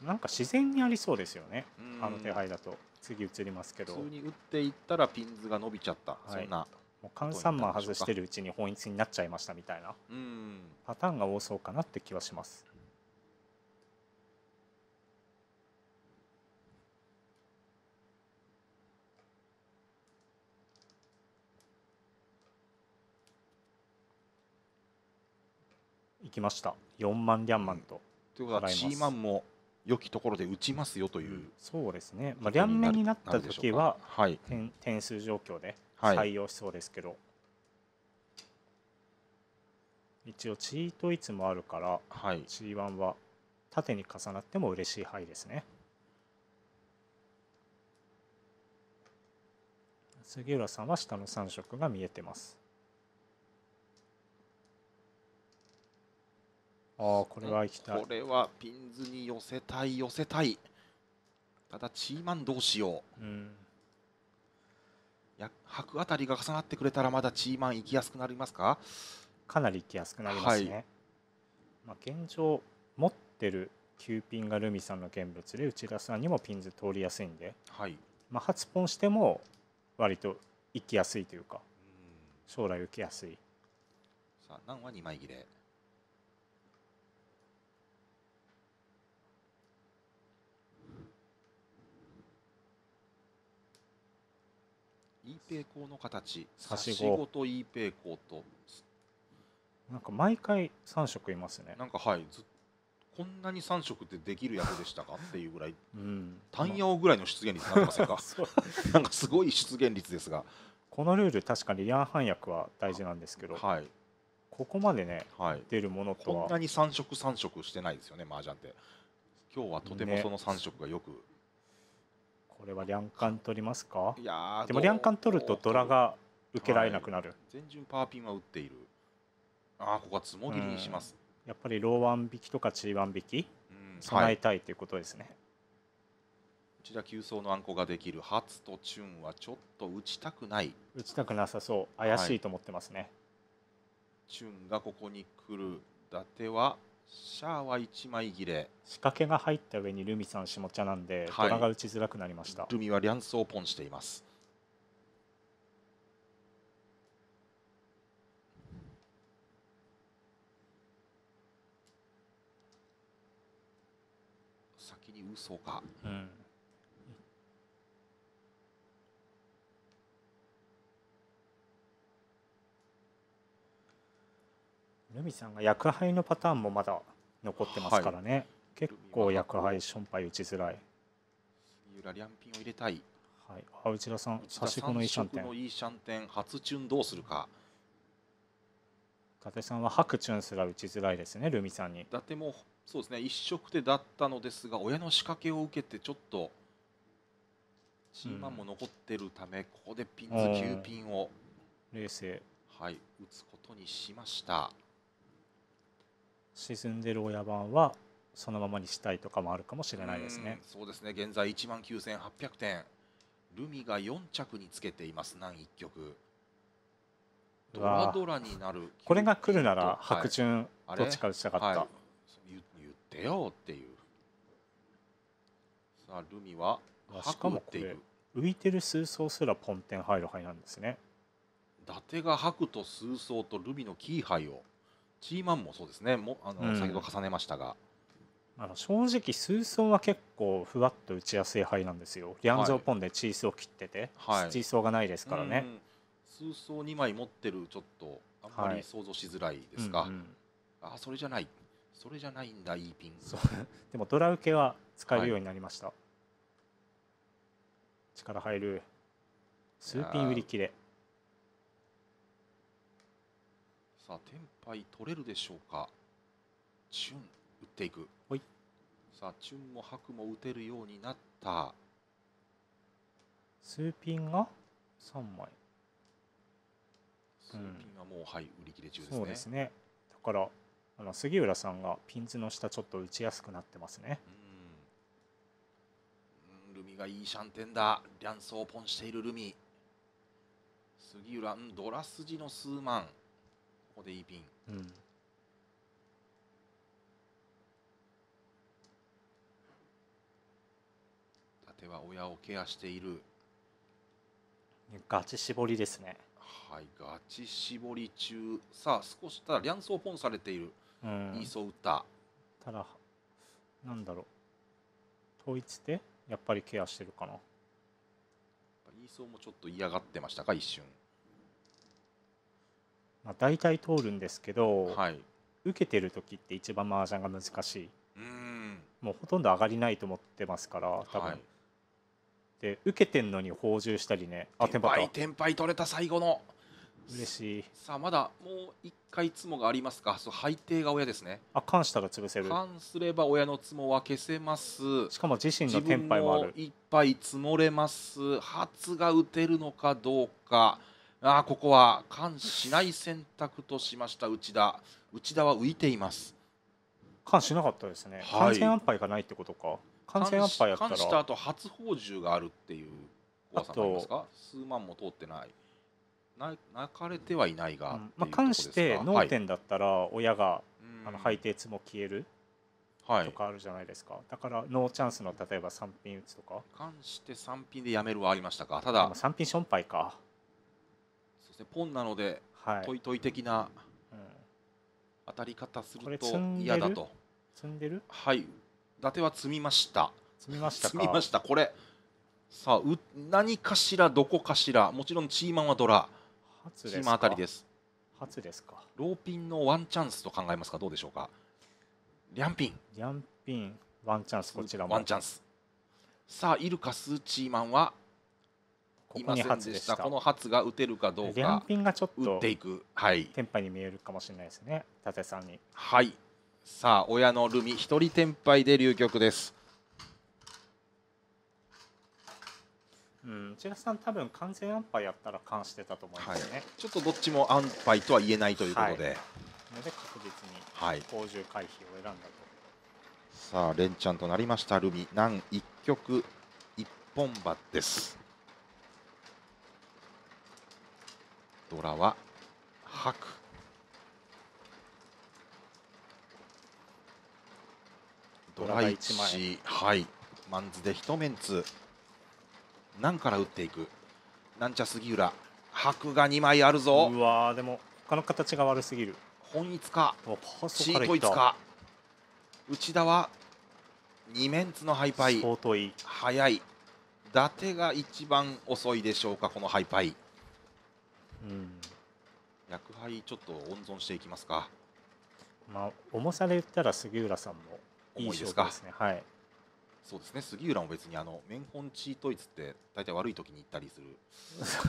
なんか自然にありそうですよねあの手配だと次移りますけど普通に打っていったらピンズが伸びちゃった、はい、そんなもう換算マン外してるうちに本一になっちゃいましたみたいなパターンが多そうかなって気はします。行きました4万リャンマンと、うん、ということはチーマンも良きところで打ちますよという、そうですね、まあ、両面になった時は、はい、点数状況で採用しそうですけど、はい、一応チートいつもあるから、はい、ワ1は縦に重なっても嬉しい範囲ですね杉浦さんは下の3色が見えてますああこれは行きたいこれはピンズに寄せたい寄せたいただチーマンどうしよう、うん吐あたりが重なってくれたらまだチーマン行きやすくなりますかかなり行きやすくなりますね、はい、まあ、現状持ってる9ピンがルミさんの現物で内田さんにもピンズ通りやすいんで、はいまあ、初ポンしても割と行きやすいというか将来受けやすいさあ何は2枚切れイーペイコの形差し子とイーペイコとなんか毎回3色いますねなんかはいずこんなに3色ってできる役でしたかっていうぐらい、うん、単ぐらいの出現率になってませんか なんかすごい出現率ですがこのルール確かにリアン反訳は大事なんですけど、はい、ここまでね、はい、出るものとはこんなに3色3色してないですよね麻雀って今日はとてもその3色がよく、ねこれはリャンカン取りますかいやでもリャンカン取るとドラが受けられなくなる、はい、全順パーピンは打っているああここはつもぎりにします、うん、やっぱりローワン引きとかチーワン引き、うん、備えたいということですね、はい、こちら急走のあんこができる初とチュンはちょっと打ちたくない打ちたくなさそう怪しいと思ってますね、はい、チュンがここに来る伊達はシャアは1枚切れ仕掛けが入った上にルミさん下茶なんで、はい、が打ちづらくなりましたルミはリャンスをポンしています先に嘘か、うん海さんが薬杯のパターンもまだ残ってますからね、はい、結構薬杯ションパイ打ちづらい三リアンピンを入れたいはいあ内田さん端しこのいいシャンテンのいいシャンテン初チュンどうするか伊達さんは白チュンすら打ちづらいですねルミさんに伊達もそうですね一色手だったのですが親の仕掛けを受けてちょっとチーマンも残ってるため、うん、ここでピンズ9ピンを冷静はい打つことにしました沈んでる親番はそのままにしたいとかもあるかもしれないですね。うそうですね現在1万9800点ルミが4着につけています何1局ドラドラになるこれが来るなら白順どっちか打ちたかった、はいはい、言ってよっていうさあルミはしかもこれ浮いてる数層すらポンテン入る牌なんですね伊達が白と数層とルミのキー牌をチーマンもそうですねもあの、うん、先ほど重ねましたがあの正直スーソンは結構ふわっと打ちやすい牌なんですよリャンゾーポンでチースを切ってて、はい、チーソーがないですからね、うん、スーソー2枚持ってるちょっとあんまり想像しづらいですか、はいうんうん、あそれじゃないそれじゃないんだいいピン でもドラ受けは使えるようになりました、はい、力入るスーピン売り切れさあテン回取れるでしょうかチュン打っていく、はい、さあチュンも白も打てるようになったスーピンが3枚スーピンはもう、うん、はい売り切れ中ですねそうですねだからあの杉浦さんがピンズの下ちょっと打ちやすくなってますねうんルミがいいシャンテンだリャンソーポンしているルミ杉浦、うん、ドラ筋の数万こでイービン、うん、縦は親をケアしているガチ絞りですねはいガチ絞り中さあ少しただ両層ポンされている、うん、イーソウタただなんだろう統一でやっぱりケアしてるかなイーソーもちょっと嫌がってましたか一瞬まあ、大体通るんですけど、はい、受けてる時って一番麻雀が難しいうんもうほとんど上がりないと思ってますから多分、はい、で受けてんのに放獣したりねあ天敗天敗取れた最後の嬉しいさあまだもう1回ツモがありますかそう背底が親ですねあ関したら潰せる関すれば親のツモは消せますしかも自身の天敗もあるいっぱい積もれます初が打てるのかどうかあここは関しない選択としました内田内田は浮いています関しなかったですね、はい、完全安牌がないってことか完全安牌やったら関した後初放獣があるっていう怖さありますか数万も通ってないな泣かれてはいないが、うん、まあ、関して脳天だったら親が、はい、あの配達も消えるはい、とかあるじゃないですか、だからノーチャンスの例えば3品打つとか関して3品でやめるはありましたかただ3品ションパイかですねポンなので、はい、トイトイ的な当たり方すると嫌だと積んでるはい伊達は積みました積みました積みましたこれさあう何かしらどこかしらもちろんチーマンはドラチーマンあたりです初ですかローピンのワンチャンスと考えますかどうでしょうかリャンピンリャンピンワンチャンスこちらもワンチャンスさあイルカスチーマンはここにでしたこの初が打てるかどうかレピンがちょっと打っていくはいテンパに見えるかもしれないですね伊さんにはいさあ親のルミ一人テンパで流局ですうん内田さん多分完全安牌やったら関してたと思いますね、はい、ちょっとどっちも安牌とは言えないということで、はい、ので確実に工重回避を選んだと、さあ連チャンとなりましたルミ難1局1本場ですドラはくドラ1はいマンズで一メンツ何から打っていくなんちゃ杉浦白が2枚あるぞうわでも他の形が悪すぎる本一かシート一か内田は2メンツのハイパイ相当いい早い伊達が一番遅いでしょうかこのハイパイうん薬杯ちょっと温存していきますかまあ重さで言ったら杉浦さんもいい勝負ですねはいそうですね杉浦も別にあの面本チートイツって大体悪い時に行ったりする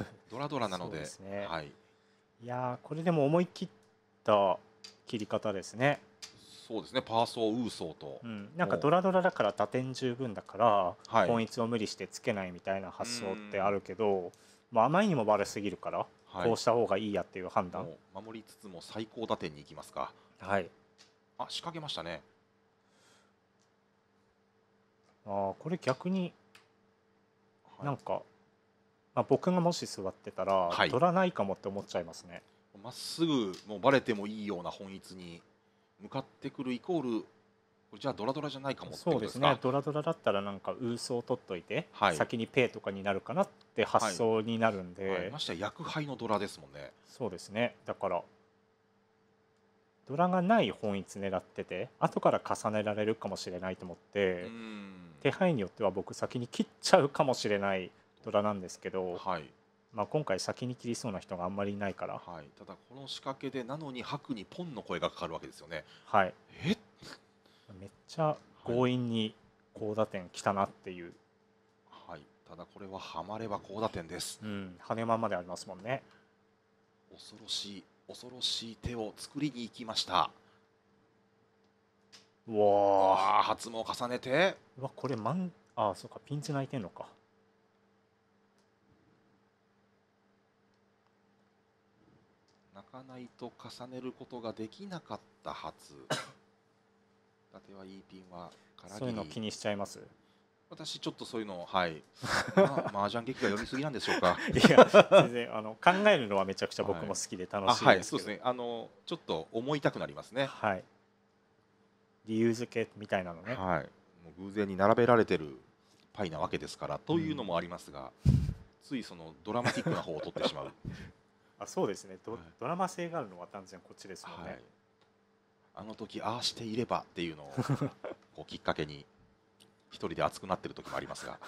ドラドラなのででね、はい、いやこれでも思い切った切り方ですねそうですねパーソーウーソーと、うん、なんかドラドラだから打点十分だから、はい、本一を無理してつけないみたいな発想ってあるけど、まあ、あまりにも悪すぎるからこうした方がいいやっていう判断、はい、守りつつも最高打点に行きますかはいあ仕掛けましたねあこれ逆になんか、はい、まあ、僕がもし座ってたら、取らないかもって思っちゃいますねまっすぐもうバレてもいいような本一に向かってくるイコールじゃあドラドラじゃないかもそうですねドラドラだったらなんかウースを取っといて、はい、先にペイとかになるかなって発想になるんで、はいはい、ましては薬杯のドラですもんねそうですねだからドラがない本一狙ってて後から重ねられるかもしれないと思って手配によっては僕先に切っちゃうかもしれないドラなんですけど、はいまあ、今回先に切りそうな人があんまりいないから、はい、ただこの仕掛けでなのに白にポンの声がかかるわけですよね。はい、えっめっちゃ強引に高打点きたなっていう、はい、ただこれははまれば高打点です、うん、羽間までありますもんね恐ろしい恐ろしい手を作りに行きましたうわ初も重ねてうわこれマンあそうかピンチ泣いてんのか泣かないと重ねることができなかったはず伊達は E ピンはからそういうの気にしちゃいます私ちょっとそういうのはい 麻雀劇が読みすぎなんでしょうかいや全然あの考えるのはめちゃくちゃ僕も好きで楽しいですけど、はいはい、そうですねあのちょっと思いたくなりますねはい理由付けみたいなのねはいもう偶然に並べられてるパイなわけですからというのもありますが、うん、ついそのドラマティックな方を取ってしまう あそうですねドはい、ドラマ性があるのは断然こっちですもんね、はいあの時ああしていればっていうのを こうきっかけに一人で熱くなってる時もありますが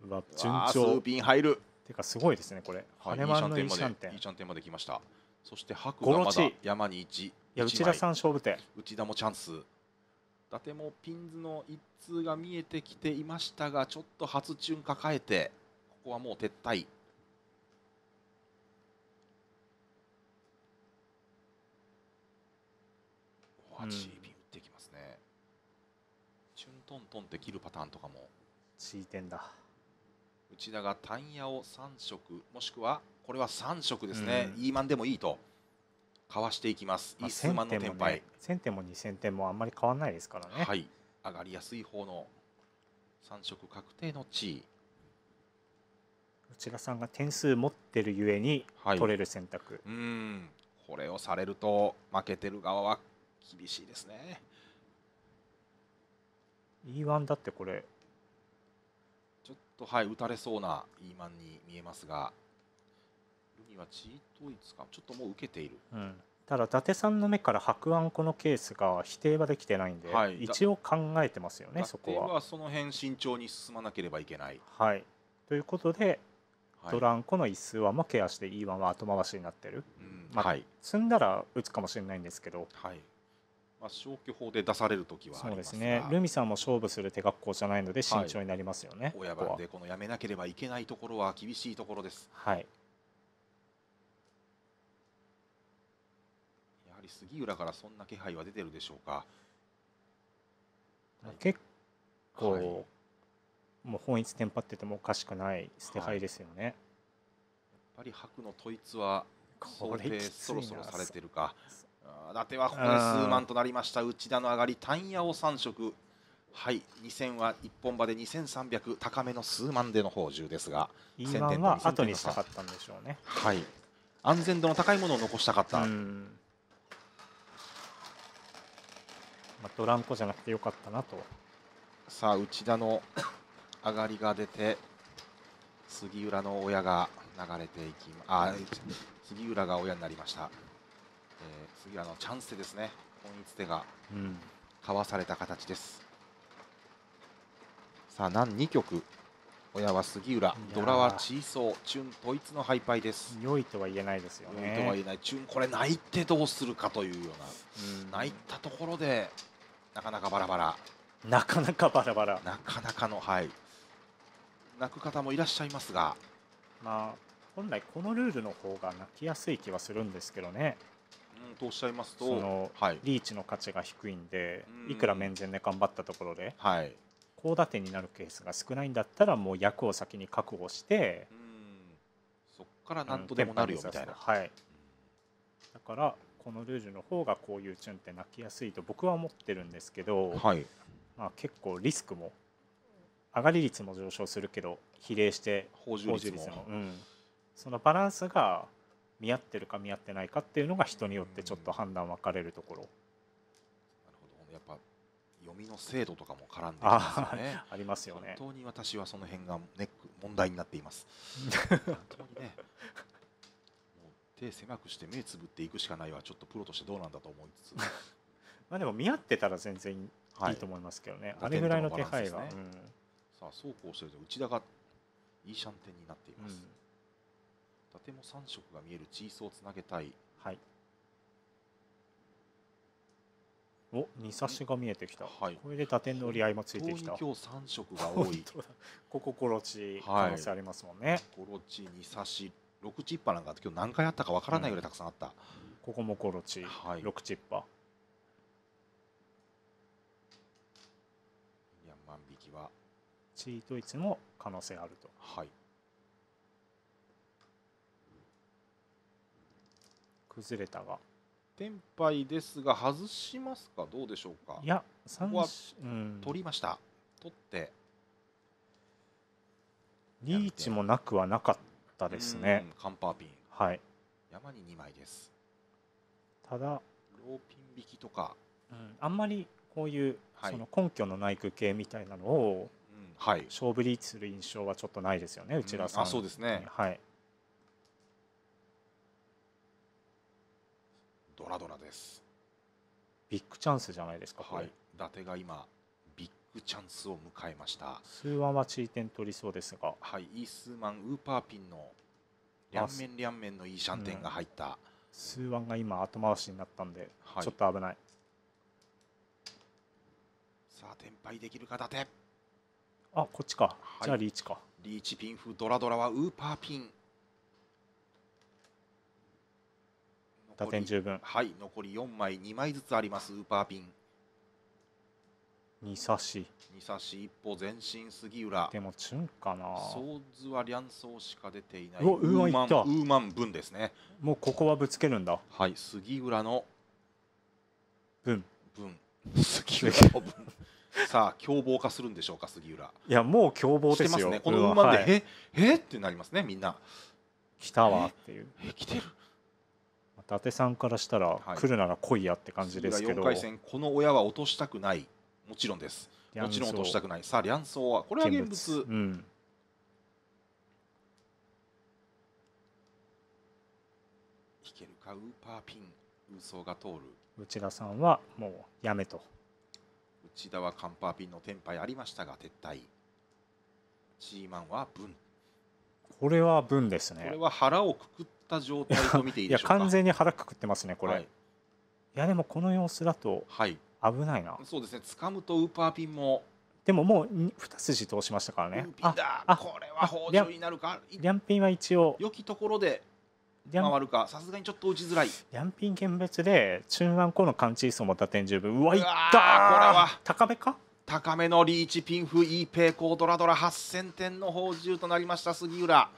うわ順わあスーピン入るてかすごいですねこれはい、羽いいシャ丸ンのいいまャンテでンまで来ましたそして白がまだ山に1や内田さん勝負手内田もチャンス伊達もピンズの一通が見えてきていましたがちょっと初チュン抱えてここはもう撤退ーピン打ってきますね、うん、チュントントンって切るパターンとかもついてんだ内田がタイヤを3色もしくはこれは3色ですね、うん、イーマンでもいいとかわしていきますイースマンの点。敗、1000点も2000点もあんまり変わらないですからねはい上がりやすい方の3色確定の地位内田さんが点数持ってるゆえに取れる選択、はい、うんこれをされると負けてる側は厳しいですね E1 だってこれちょっとはい打たれそうな E1 に見えますが海はチートイツかちょっともう受けている、うん、ただ伊達さんの目から白暗このケースが否定はできてないんで、はい、一応考えてますよねそこは。はその辺慎重に進まなければいけない。はい、ということで、はい、ドランコの椅子はもケアして E1 は後回しになってる、うんまあ、はい、積んだら打つかもしれないんですけど、はい、まあ、消去法で出される時はそうですねルミさんも勝負する手格好じゃないので慎重になりますよね、親、番、でこのやめなければいけないところは厳しいところですはいやはり杉浦からそんな気配は出てるでしょうか結構、はい、もう本一テンパっててもおかしくない捨て牌ですよね、はい、やっぱり白の統一は想定そろそろされてるか伊達はここで数万となりました内田の上がり単野を3色はい2000は一本場で2300高めの数万での報酬ですが1000点は後にしたかったんでしょうねはい安全度の高いものを残したかったまあ、ドランコじゃなくてよかったなとさあ内田の上がりが出て杉浦の親が流れていきまあ杉浦が親になりましたえー、杉浦のチャンスですね本一手がかわされた形です、さあ何2曲親は杉浦ドラはチーソーチュン統一のハイパイです良いとは言えないですよね良いとは言えないチュンこれ泣いてどうするかというような、うん、泣いたところでなかなかバラバラなかなかバラバラなかなかのはい泣く方もいらっしゃいますがまあ本来このルールの方が泣きやすい気はするんですけどねとおっしゃいますとその、はい、リーチの価値が低いんでいくら面前で頑張ったところで、はい、高打点になるケースが少ないんだったらもう役を先に確保してそこからなんとでもなるよみたいな、はい、だからこのルージュの方がこういうチュンって泣きやすいと僕は思ってるんですけど、はい、まあ、結構リスクも上がり率も上昇するけど比例して補充率も、うん、そのバランスが見合ってるか見合ってないかっていうのが人によってちょっと判断分かれるところ。なるほどやっぱ読みの精度とかも絡んでますよね。ありますよね。本当に私はその辺がネック問題になっています。本当にね、もう手狭くして目つぶっていくしかないはちょっとプロとしてどうなんだと思いつつ、まあでも見合ってたら全然いいと思いますけどね。はい、あれぐらいの手配が、ねうん、さあそうこうしてると内田がいいシャンテンになっています。うん伊達も3色が見えるチースをつなげたいはいお二差しが見えてきた、はい、これで打点の折り合いもついてきた今日3色が多いここコロチ可能性ありますもんね、はい、コロチ二差し6チッパなんか今日何回あったかわからないぐらいたくさんあった、うん、ここもコロチ、はい、6チッパいや万引きはチートイツも可能性あるとはい崩れたが天敗ですが外しますかどうでしょうかいや三振、うん、取りました取ってリーチもなくはなかったですねカンパーピンはい山に2枚ですただローピン引きとか、うん、あんまりこういう、はい、その根拠のない区形みたいなのを、うんはい、勝負リーチする印象はちょっとないですよね内田さん、うん、あそうですねはいドラドラですビッグチャンスじゃないですかはい伊達が今ビッグチャンスを迎えました数ワンはチー点取りそうですがはいイースマンウーパーピンの両面両面のイーシャンテンが入った、うん、数ワンが今後回しになったんで、はい、ちょっと危ないさあ転敗できるか伊達あこっちか、はい、じゃあリーチかリーチピンフドラドラはウーパーピン打点十分はい残り4枚2枚ずつありますウーパーピン二差し二差し一歩前進杉浦でもチュンかなソーズはリャンソーしか出ていないウーマンウーマン分ですねもうここはぶつけるんだはい杉浦の分分杉浦の分 さあ凶暴化するんでしょうか杉浦いやもう凶暴ですよねこのウーマンで、はい、ええってなりますねみんな来たわっていうえ来てる伊達さんからしたら、はい、来るなら来いやって感じですけど4回戦この親は落としたくないもちろんですもちろん落としたくないさあリャンソーはこれは現物、うん、引けるかウーパーピン運送が通る内田さんはもうやめと内田はカンパーピンの天敗ありましたが撤退チーマンは分これは分ですねこれは腹をくくっった状態と見ていいでしょうか。いや完全に腹くくってますねこれ。はい、いやでもこの様子だと危ないな。はい、そうですね。掴むとウーパーピンも。でももう二筋通しましたからね。ピンだ。これは包丁になるか。リピンは一応良きところで回るかさすがにちょっと打ちづらい両ピン県別で中盤後のカンチーソも打点十分うわいったこれは高めか高めのリーチピンフイーペイコードラドラ8000点の報酬となりました杉浦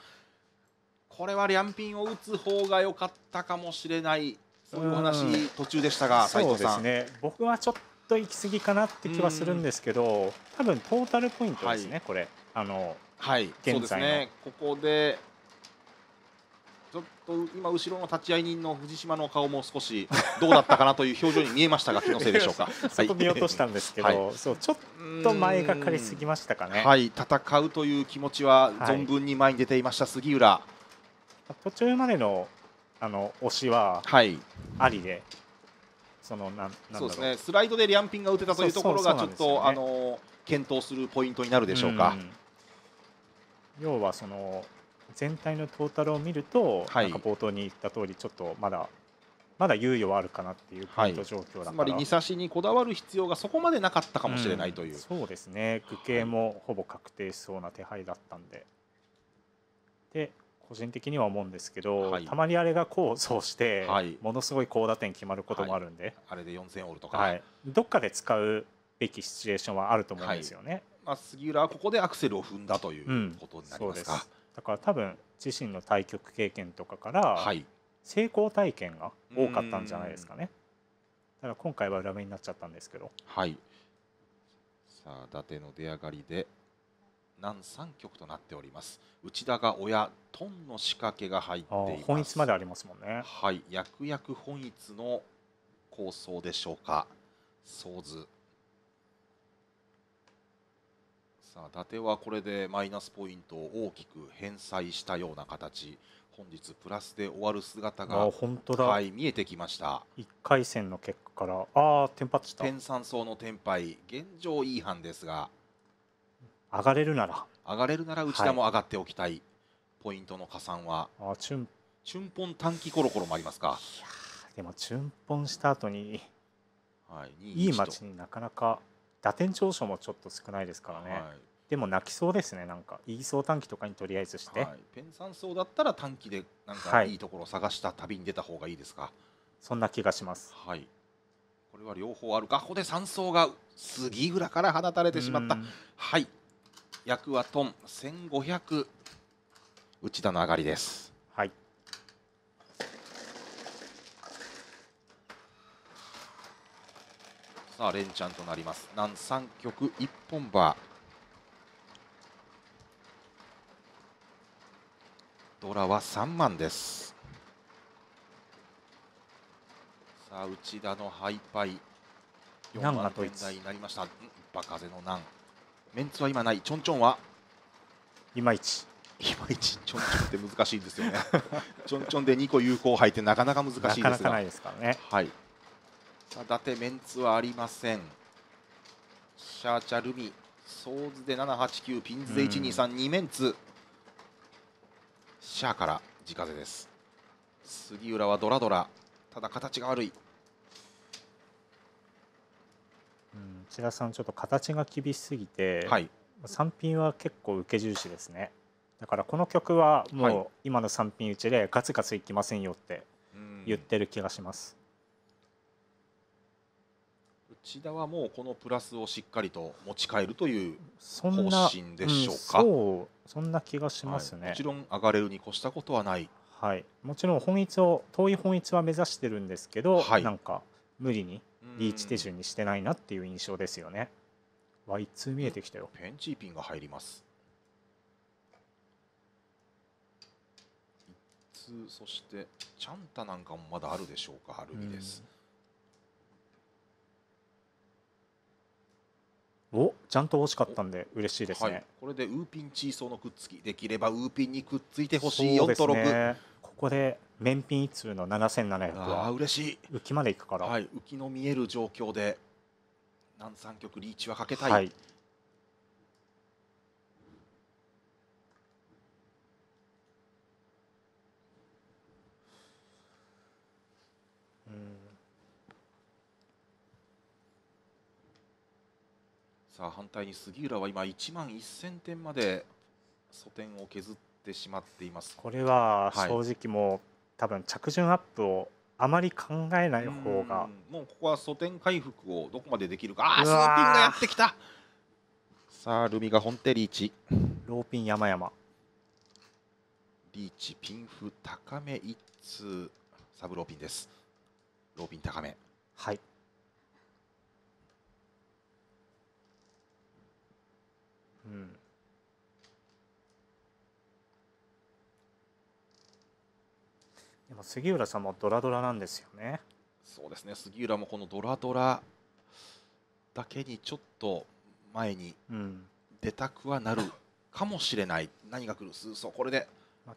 これはリャンピンを打つ方が良かったかもしれないそういうお話途中でしたが斉藤さん、ね、僕はちょっと行き過ぎかなって気はするんですけど多分トータルポイントですね、はい、これあの、はい、現在そうですねここでちょっと今後ろの立ち会い人の藤島の顔も少しどうだったかなという表情に見えましたが 気のせいでしょうか そこ見落としたんですけど、はい、そうちょっと前がかりすぎましたかねはい戦うという気持ちは存分に前に出ていました杉浦、途中までのあの押しはありで、そのなんうですねスライドでリャンピンが打てたというところがちょっと、ね、あの検討するポイントになるでしょうか。う要はその全体のトータルを見ると、はい、なんか冒頭に言った通りちょっとまだまだ猶予はあるかなっていうポイント状況だ、はい、つまり2差しにこだわる必要がそこまでなかったかもしれないという、うん、そうですね具形もほぼ確定しそうな手配だったんで、で個人的には思うんですけど、はい、たまにあれが功を奏して、はい、ものすごい高打点決まることもあるんで、あれで4000オールとか、どっかで使うべきシチュエーションはあると思うんですよね。まあ、杉浦はここでアクセルを踏んだということになりますか、うん、すだから多分自身の対局経験とかから、成功体験が多かったんじゃないですかね。ただ今回は裏目になっちゃったんですけど。はい。さあ伊達の出上がりで南三局となっております内田が親トンの仕掛けが入って本一までありますもんねはい役役本一の構想でしょうか想図さあ伊達はこれでマイナスポイントを大きく返済したような形本日プラスで終わる姿が本当だ、はい、見えてきました1回戦の結果からああ天発した天山層の天敗現状違反ですが上がれるなら上がれるなら内田も上がっておきたい、ポイントの加算はあチュンチュンポン短期コロコロもありますかでもチュンポンした後に、はい、いい街になかなか打点長所もちょっと少ないですからね、はい、でも泣きそうですねなんかいい相短期とかにとりあえずして、はい、ペン三層だったら短期でなんかいいところを探した旅に出た方がいいですか、そんな気がしますはいこれは両方あるかここで3層が杉浦から放たれてしまったはい役はトン1500内田の上がりです。はい。さあ連チャンとなります。南三局一本バー。ドラは三万です。さあ内田のハイパイ。4番点台になりました。一カ風の難。メンツは今ないちょんちょんはいまいちいまいちちょんちょんって難しいんですよねちょんちょんで2個有効杯ってなかなか難しいですがなかないですからねはいさあ伊達メンツはありませんシャーチャルミソーズで789ピンズで1232メンツシャーから直風です杉浦はドラドラただ形が悪いうん、田さんちょっと形が厳しすぎて、はい、3品は結構受け重視ですねだからこの曲はもう今の3品打ちでガツガツいきませんよって言ってる気がします、うん、内田はもうこのプラスをしっかりと持ち帰るという方針でしょうかそんうそんな気がしますね、はい、もちろん上がれるに越したことはないはい、もちろん本一を遠い本一は目指してるんですけど、はい、なんか無理にリーチ手順にしてないなっていう印象ですよね。わ一通見えてきたよ。ペンチーピンが入ります。一通そしてチャンタなんかもまだあるでしょうか。はるみです。おちゃんと惜しかったんで嬉しいですね、はい、これでウーピンチーソーのくっつきできればウーピンにくっついてほしい4と6、ここで面品一通の7700あ嬉しい浮きまでいくから、はい、浮きの見える状況で南三局リーチはかけたい、はい、さあ反対に杉浦は今1万1000点まで素点を削ってしまっていますこれは正直もう、はい多分着順アップをあまり考えない方がもうここは素点回復をどこまでできるかあースーピンがやってきたさあルミが本手リーチローピン山々リーチピンフ高め一通サブローピンですローピン高めはいうんでも杉浦さんもドラドラなんですよねそうですね杉浦もこのドラドラだけにちょっと前に出たくはなるかもしれない、うん、何が来るそうこれで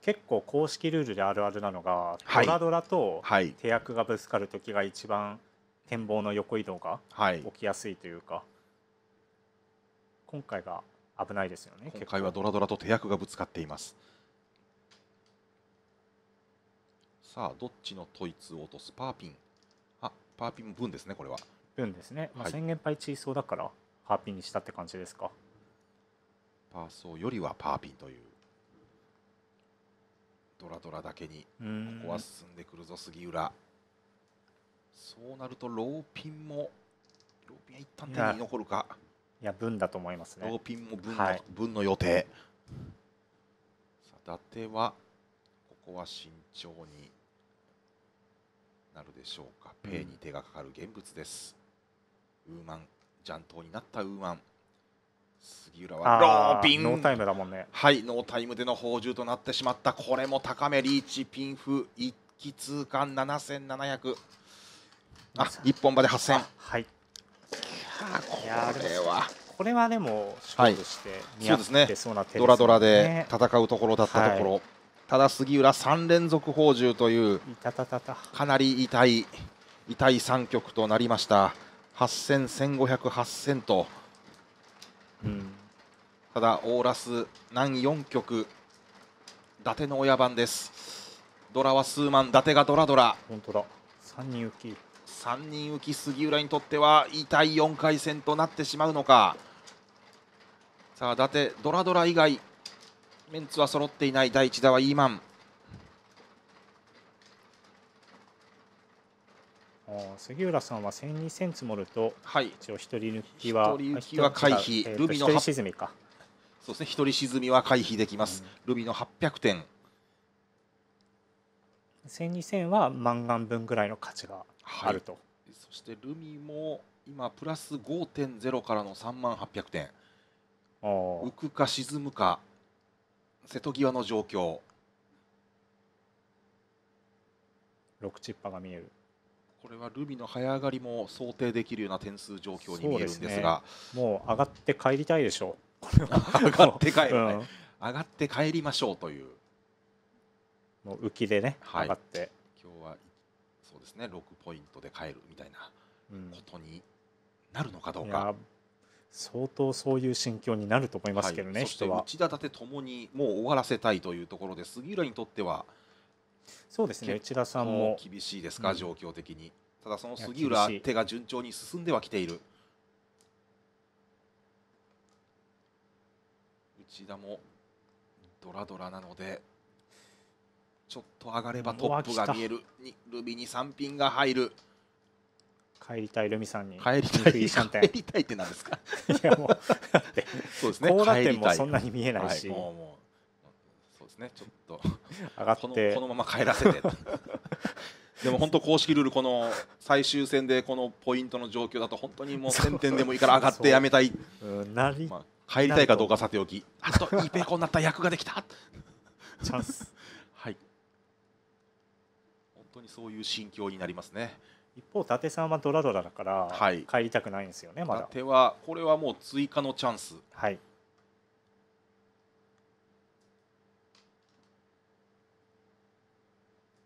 結構公式ルールであるあるなのが、はい、ドラドラと手役がぶつかる時が一番展望の横移動が起きやすいというか、はい、今回が危ないですよね今回はドラドラと手役がぶつかっていますさあどっちのトイツを落とすパーピンあパーピン分ですねこれは分ですね、まあ、宣言パイチーソーだからパーピンにしたって感じですか、パーソーよりはパーピンというドラドラだけにここは進んでくるぞ杉浦そうなるとローピンもローピンは一旦手に残るかいや分だと思いますねローピンも分のはい、分の予定さあ伊達はここは慎重になるでしょうかペイに手がかかる現物です、ウーマンジャンになったウーマン杉浦はローピンノータイムだもんねはいノータイムでの放獣となってしまったこれも高めリーチピンフ一気通貫7700あ一本場で8000はいいやこれはこれはでも勝負して似合てそうですね、そうですねドラドラで戦うところだったところ、はいただ杉浦3連続宝珠というかなり痛い痛い3局となりました800015008と、うん、ただオーラス何4局伊達の親番ですドラは数万伊達がドラドラ本当だ3人浮き3人浮き杉浦にとっては痛い4回戦となってしまうのかさあ伊達ドラドラ以外メンツは揃っていない第1打はイーマン杉浦さんは1 2セン積もると、はい、一応一人抜きは一人抜きは回避、えー、ルビの一人沈みかそうですね一人沈みは回避できます、うん、ルビの800点1 2 0は満願分ぐらいの価値があると、はい、そしてルミも今プラス5.0からの3万800点浮くか沈むか瀬戸際の状況6チッパが見えるこれはルビの早上がりも想定できるような点数状況に見えるんですが、ね、もう上がって帰りたいでしょう上がって帰る、ねうん、上がって帰りましょうというもう浮きでね、はい、上がって今日はそうですね6ポイントで帰るみたいなことになるのかどうか。相当そういう心境になると思いますけどね、はい、そして内田立ともにもう終わらせたいというところで杉浦にとってはそうですね内田さんも厳しいですか、うん、状況的にただその杉浦手が順調に進んではきている内田もドラドラなのでちょっと上がればトップが見えるルビに3品が入る帰りたいルミさんに帰りたい帰りたいって何ですかいやもうそうですね高楽もそんなに見えないし、はい、もうもうそうですねちょっと上がってこのまま帰らせて でも本当公式ルールこの最終戦でこのポイントの状況だと本当にもう1000点でもいいから上がってやめたい、うんなり、まあ、帰りたいかどうかさておきあといいペコになった役ができたチャンス はい本当にそういう心境になりますね一方伊達さんはドラドラだから帰りたくないんですよね、はい、まだ伊達はこれはもう追加のチャンスはい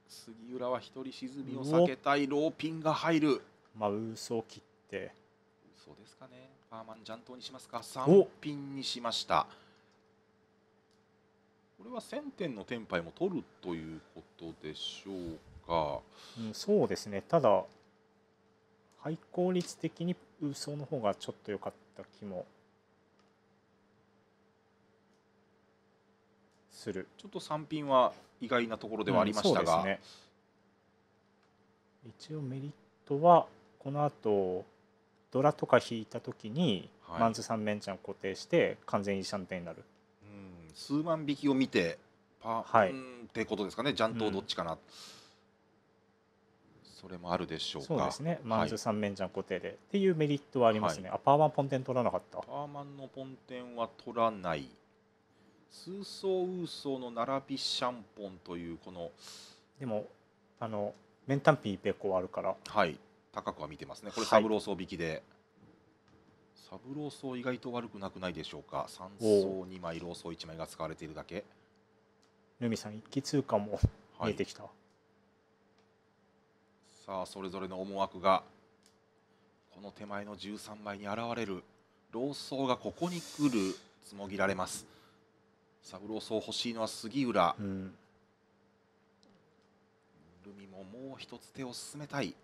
杉浦は一人沈みを避けたいローピンが入るまあ嘘を切って嘘ですかねパーマンジャントにしますか3ピンにしましたこれは1000点の天敗も取るということでしょうか、うん、そうですねただ廃効率的に嘘の方がちょっと良かった気もするちょっと3品は意外なところではありましたが、うんね、一応メリットはこのあとドラとか引いた時に、マンズ三面チャン固定して完全にシャンテンになる、うん、数万匹を見てパー、はい、ってことですかねジャンとどっちかな、うんそれもあるでしょうそうですね、まず三面ジャン固定で、っていうメリットはありますね、はい、あパーマンポンテン取らなかったパーマンのポンテンは取らない数層ウーソーの並びシャンポンというこのでもあのメンタンピーペコあるからはい高くは見てますねこれ三郎層引きで、はい、三郎層意外と悪くなくないでしょうか三層2枚老層1枚が使われているだけルミさん一気通貨も見えてきた、はいさあそれぞれの思惑がこの手前の13枚に現れる老僧がここに来る紡ぎられます三郎僧欲しいのは杉浦、うん、ルミももう一つ手を進めたい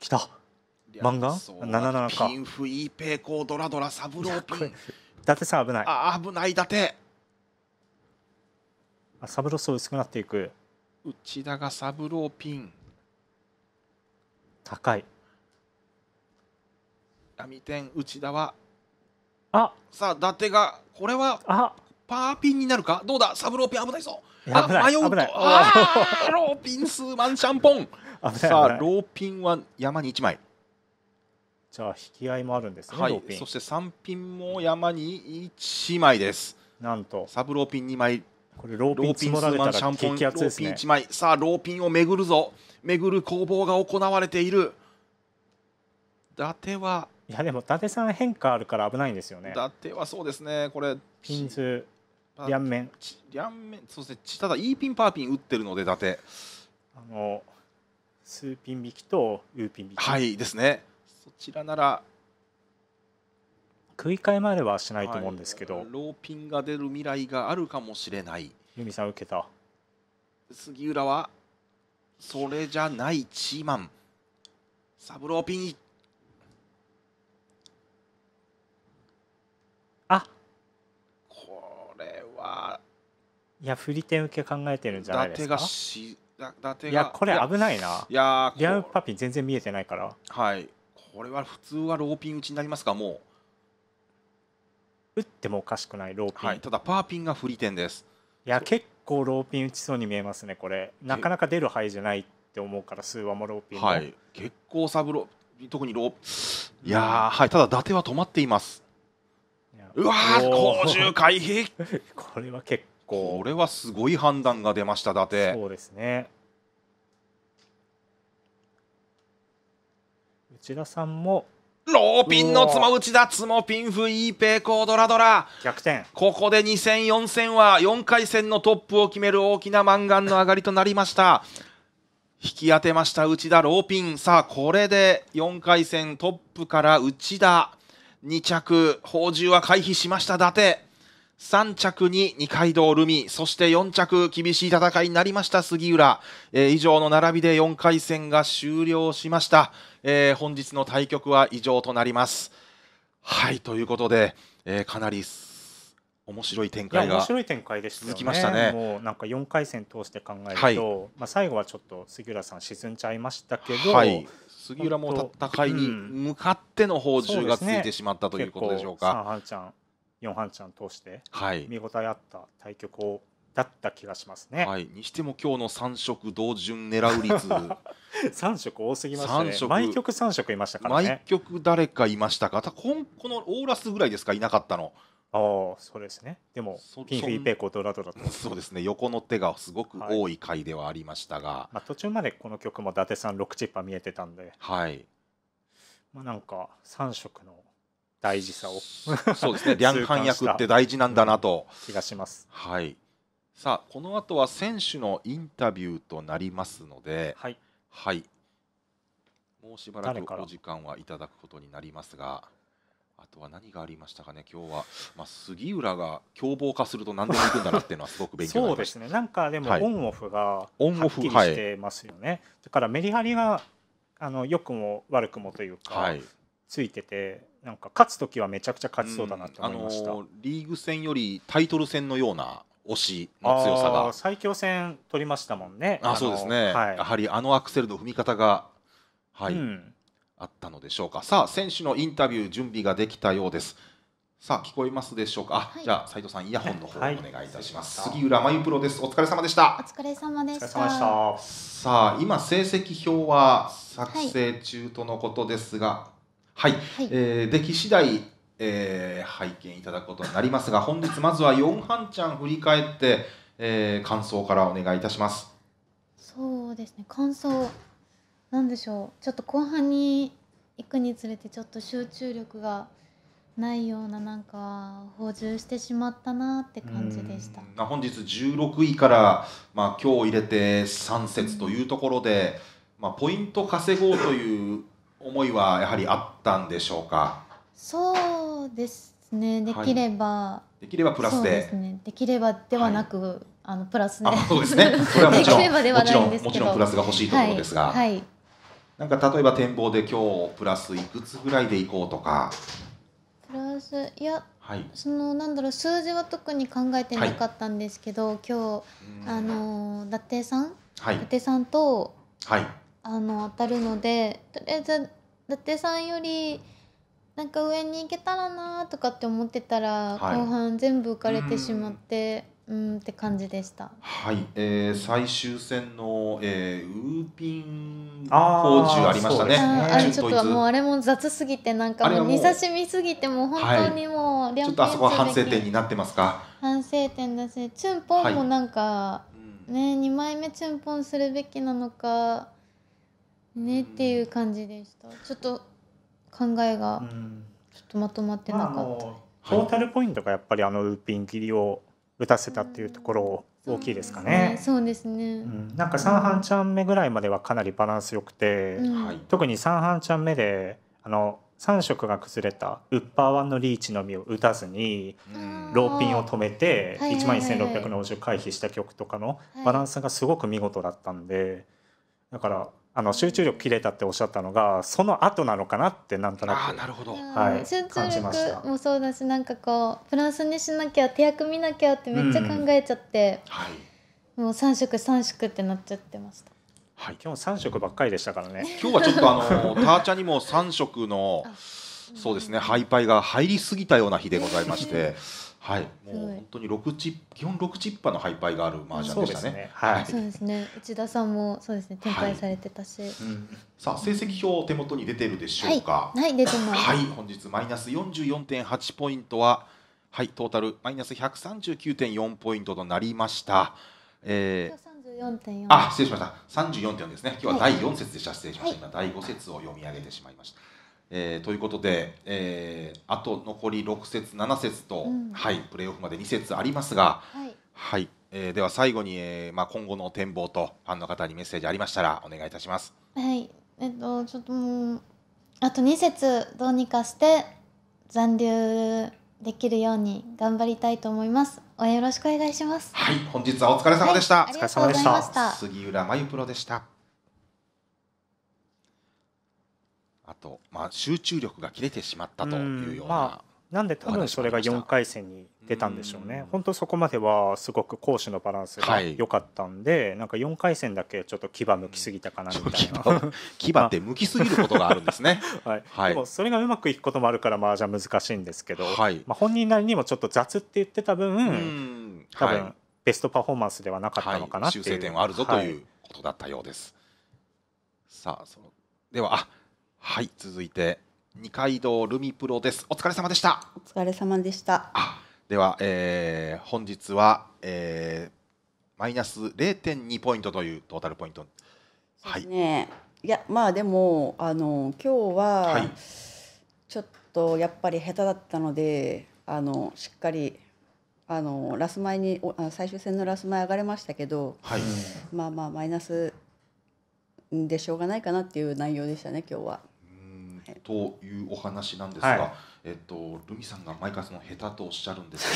きた漫画77かピンフイーペイコードラドラ三郎ピン 伊達さん危ないあ危ない伊達サブロス薄くなっていく内田がサブローピン高い網点内田はあさあ伊達がこれはあパーピンになるかどうだサブローピン危ないぞあ迷うとああローピン数万シャンポン さあローピンは山に1枚じゃあ引き合いもあるんですね、はい、そして3ピンも山に1枚ですなんとサブローピン2枚これローピン積もられたら激アツですねローピン1枚さあローピンを巡るぞ巡る攻防が行われている伊達はいやでも伊達さん変化あるから危ないんですよね伊達はそうですねこれピンズ両面両面そうですねただいいピンパーピン打ってるので伊達あの数ピン引きと U ピン引きはいですねそちらなら食い替えまではしないと思うんですけど、はい、ローピンが出る未来があるかもしれない由美さん受けた杉浦はそれじゃないチーマンサブローピンあこれはいや振り手受け考えてるんじゃないですかいやこれ危ないないやリアルパピン全然見えてないからはいこれは普通はローピン打ちになりますかも打ってもおかしくないローピン、はい、ただパーピンが振り点ですいや結構ローピン打ちそうに見えますねこれなかなか出る牌じゃないって思うから数話もローピンはい結構サブロ特にローいやはいただ伊達は止まっていますいうわー50回避 これは結構これはすごい判断が出ました伊達そうですね内田さんもローピンの妻打ちだツモピンフイーペーコードラドラ逆転ここで2戦4戦は4回戦のトップを決める大きな満願の上がりとなりました引き当てました内田ローピンさあこれで4回戦トップから内田2着宝珠は回避しました伊達3着に二階堂ルミ、そして4着、厳しい戦いになりました杉浦、えー、以上の並びで4回戦が終了しました、えー、本日の対局は以上となります。はいということで、えー、かなり面白い展開が続きましたね、もうなんか4回戦通して考えると、はい、まあ、最後はちょっと杉浦さん沈んじゃいましたけど、はい、杉浦も戦いに向かっての報酬がついてしまったということでしょうか。うん4半ちゃん通して見応えあった対局を、だった気がしますね、はい、にしても今日の3色同順狙う率3 色多すぎましたね毎局3色いましたからね毎局誰かいましたかたこんこのオーラスぐらいですかいなかったのああそうですねでもピンフィーペーコドラドラと そうですね横の手がすごく多い回ではありましたが、はい、まあ、途中までこの曲も伊達さん6チッパー見えてたんではいまあなんか3色の大事さをそうですね両漢役って大事なんだなと、うん、気がしますはいさあこの後は選手のインタビューとなりますのではい、はい、もうしばらくお時間はいただくことになりますがあとは何がありましたかね今日は、まあ、杉浦が凶暴化すると何でもいくんだなっていうのはすごく勉強になりま そうですねなんかでもオンオフがはっきりしてますよね、はい、だからメリハリがあの良くも悪くもというか、はい、ついててなんか勝つ時はめちゃくちゃ勝ちそうだなって思いました、うん、リーグ戦よりタイトル戦のような押しの強さが最強戦取りましたもんねあそうですね、はい、やはりあのアクセルの踏み方がはい、うん、あったのでしょうかさあ選手のインタビュー準備ができたようですさあ聞こえますでしょうか、はい、じゃあ斉藤さんイヤホンの方お願いいたします、はい、杉浦真由プロですお疲れ様でしたお疲れ様でしたさあ今成績表は作成中とのことですが、はい、はい、えー、出来次第、えー、拝見いただくことになりますが本日まずは4半ちゃん振り返って、えー、感想からお願いいたしますそうですね感想なんでしょうちょっと後半に行くにつれてちょっと集中力がないようななんか補充してしまったなって感じでした本日16位から、まあ、今日入れて3節というところで、まあ、ポイント稼ごうという思いはやはりあったんでしょうかそうですねできれば、はい、できればプラスでです、ね、できればではなく、はい、あのプラスでそうですねそれはもちろんもちろんもちろんプラスが欲しいところですが、はい、なんか例えば展望で今日プラスいくつぐらいでいこうとかプラスいや、はい、そのなんだろう数字は特に考えてなかったんですけど、今日あの伊達さん、伊達さんと、はい、あの当たるのでとりあえず伊達さんよりなんか上に行けたらなとかって思ってたら、はい後半全部浮かれてしまってうんって感じでしたはい、えー、最終戦の、えー、ウーピンあー宝珠ありましたね。あーあれちょっともうあれも雑すぎてなんかもうもう見差し見すぎてもう本当にもうちょっとあそこは反省点になってますか。反省点だしチュンポンもなんか、ね二枚目チュンポンするべきなのかねっていう感じでしたちょっと考えがちょっとまとまってなかった、まあ、トータルポイントがやっぱりあのウーピン切りを打たせたっていうところ大きいですかね。そうですね。すねうん、なんか三半チャン目ぐらいまではかなりバランス良くて、うん、特に三半チャン目であの3色が崩れたウッパーワンのリーチのみを打たずに、ローピンを止めて1万1670回避した曲とかのバランスがすごく見事だったんでだからあの集中力切れたっておっしゃったのがその後なのかなってなんとなくなるほど、はい、集中力もそうだしなんかこうプラスにしなきゃ手役見なきゃってめっちゃ考えちゃって、うん、はい、もう3食3食ってなっちゃってました。はい、今日3食ばっかりでしたからね今日はちょっとあの ターチャにも3食のそうですね、ハイパイが入りすぎたような日でございましてはい、もう本当に六チ基本六チッパのハイパイがある麻雀でしたね。はい、そうですね。内田さんもそうですね展開されてたし。さあ成績表手元に出てるでしょうか。はい、出てます。はい、本日マイナス四十四点八ポイントははいトータルマイナス百三十九点四ポイントとなりました。ええ。あ失礼しました三十四点ですね今日は第四節でした、しました、今第五節を読み上げてしまいましたえー、ということで、えー、あと残り6節7節と、うん、はい、プレーオフまで2節ありますが、はい、はい、えー、では最後に、えーまあ、今後の展望とファンの方にメッセージありましたらお願いいたします。はい、えっとちょっともうあと2節どうにかして残留できるように頑張りたいと思います。応援よろしくお願いします。はい、本日はお疲れ様でした。はい、ありがとうした。杉浦真由プロでした。あと、まあ、集中力が切れてしまったというような、まあなんで多分それが4回戦に出たんでしょうね。本当そこまではすごく攻守のバランスが良かったんで、はい、なんか4回戦だけちょっと牙むきすぎたかなみたいな。牙 ってむきすぎることがあるんですね。はい、はい、でもそれがうまくいくこともあるから麻雀難しいんですけど、はい、まあ本人なりにもちょっと雑って言ってた分、多分ベストパフォーマンスではなかったのかなっていう、修正点はあるぞということだったようです。さあそのではあはい続いて二階堂ルミプロですお疲れ様でしたお疲れ様でしたでは、えー、本日は、えー、マイナス0.2ポイントというトータルポイント、ね、はいいやまあでもあの今日は、はい、ちょっとやっぱり下手だったのであのしっかりあのラス前に最終戦のラス前上がれましたけど、はい、まあまあマイナスでしょうがないかなっていう内容でしたね今日は。というお話なんですが、はい、えっとルミさんが毎回その下手とおっしゃるんです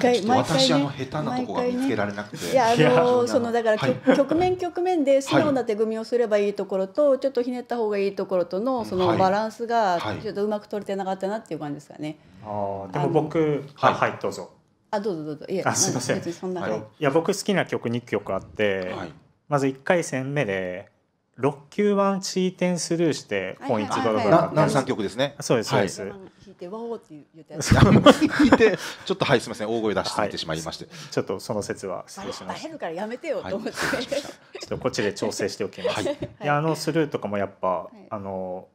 けど、私あの下手なとこが見つけられなくて、ね、いやあのそのだから、はい、局面局面で素直な手組みをすればいいところと、はい、ちょっとひねった方がいいところとのそのバランスがちょっとうまく取れてなかったなっていう感じですかね。ああでも僕はいどうぞ。あどうぞどうぞいやすみません。いや僕好きな曲2曲あって、まず1回戦目で。六九1チーテンスルーして本一番だから南三曲ですねそうですそうです、い、弾いてワオって言って弾いてちょっとはいすみません大声出してしまいまして、ちょっとその説は失礼します。たバレるからやめてよと思って、ちょっとこっちで調整しておきます、い、やあのスルーとかもやっぱ、あの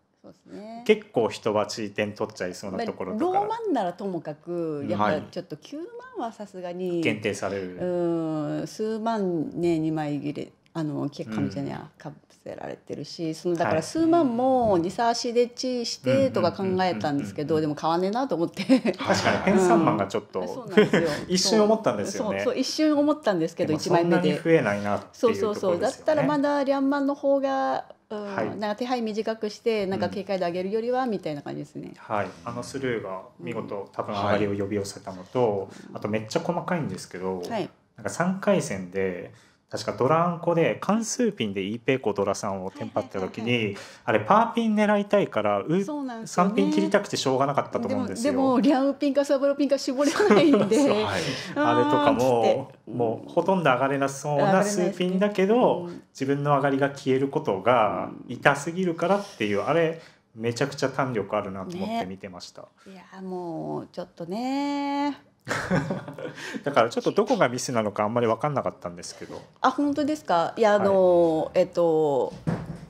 結構人はチーテン取っちゃいそうなところとか、ローマンならともかくやっぱちょっと九万はさすがに、限定される数万ね二枚切れあの紙じゃない、うん、せられてるしそのだから数万も二ーしでチーしてとか考えたんですけどでも買わねえなと思って確かに変三万がちょっと 一瞬思ったんですよねそう一瞬思ったんですけど1枚目で増えないな、ね、そうそうそうだったらまだリャンマンの方がうんはい、なんか手配短くしてなんか警戒で上げるよりは、みたいな感じですね。はい、あのスルーが見事多分上がりを呼び寄せたのと、うんはい、あとめっちゃ細かいんですけど、はい、なんか3回戦で確かドランコで関数ピンでイーペイコドラさんをテンパった時に、あれパーピン狙いたいからう、ね、3ピン切りたくてしょうがなかったと思うんですよでもでもリャンピンかサブロピンか絞れないんではい、あれとかももうほとんど上がれなそうな数ピンだけど、自分の上がりが消えることが痛すぎるからっていうあれめちゃくちゃ弾力あるなと思って見てました。ね、いやもうちょっとね だからちょっとどこがミスなのかあんまり分かんなかったんですけど。あ本当ですかいやあの、はい、えっと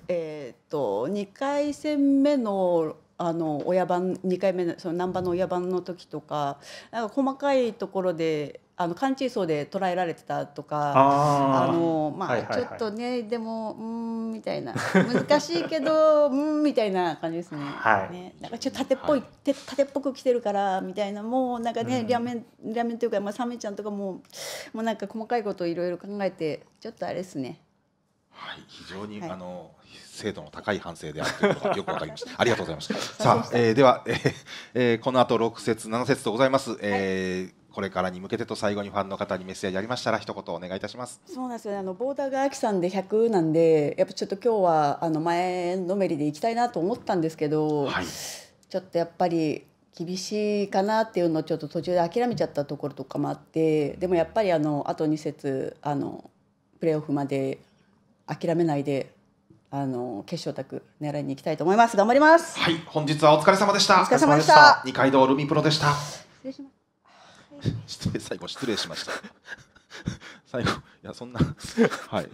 えっと2回戦目のあの親番2回目のその難波の親番の時とかなんか細かいところであの勘違いそうで捉えられてたとかあのまあ、はいはいはい、ちょっとねでもうんみたいな難しいけど うんみたいな感じですね。はい、ねなんかちょっと縦っぽい、はい、縦っぽく来てるからみたいなもうなんかね、うん、両面両面というか、まあ、サメちゃんとかももうなんか細かいことをいろいろ考えてちょっとあれですね。はい、非常に、はい、あの精度の高い反省であるということがよくわかりました。ありがとうございました。さあ、えー、では、えーえー、この後六節七節とございます。えー、はいこれからに向けてと最後にファンの方にメッセージありましたら一言お願いいたしますそうなんですよ、あのボーダーが秋さんで100なんでやっぱちょっと今日はあの前のめりでいきたいなと思ったんですけど、はい、ちょっとやっぱり厳しいかなっていうのをちょっと途中で諦めちゃったところとかもあってでもやっぱりあのあと2節あのプレーオフまで諦めないであの決勝卓狙いに行きたいと思います。頑張ります。はい、本日はお疲れ様でした。お疲れ様でした。二階堂ルミプロでした。失礼します。失礼最後失礼しました 最後いやそんな はい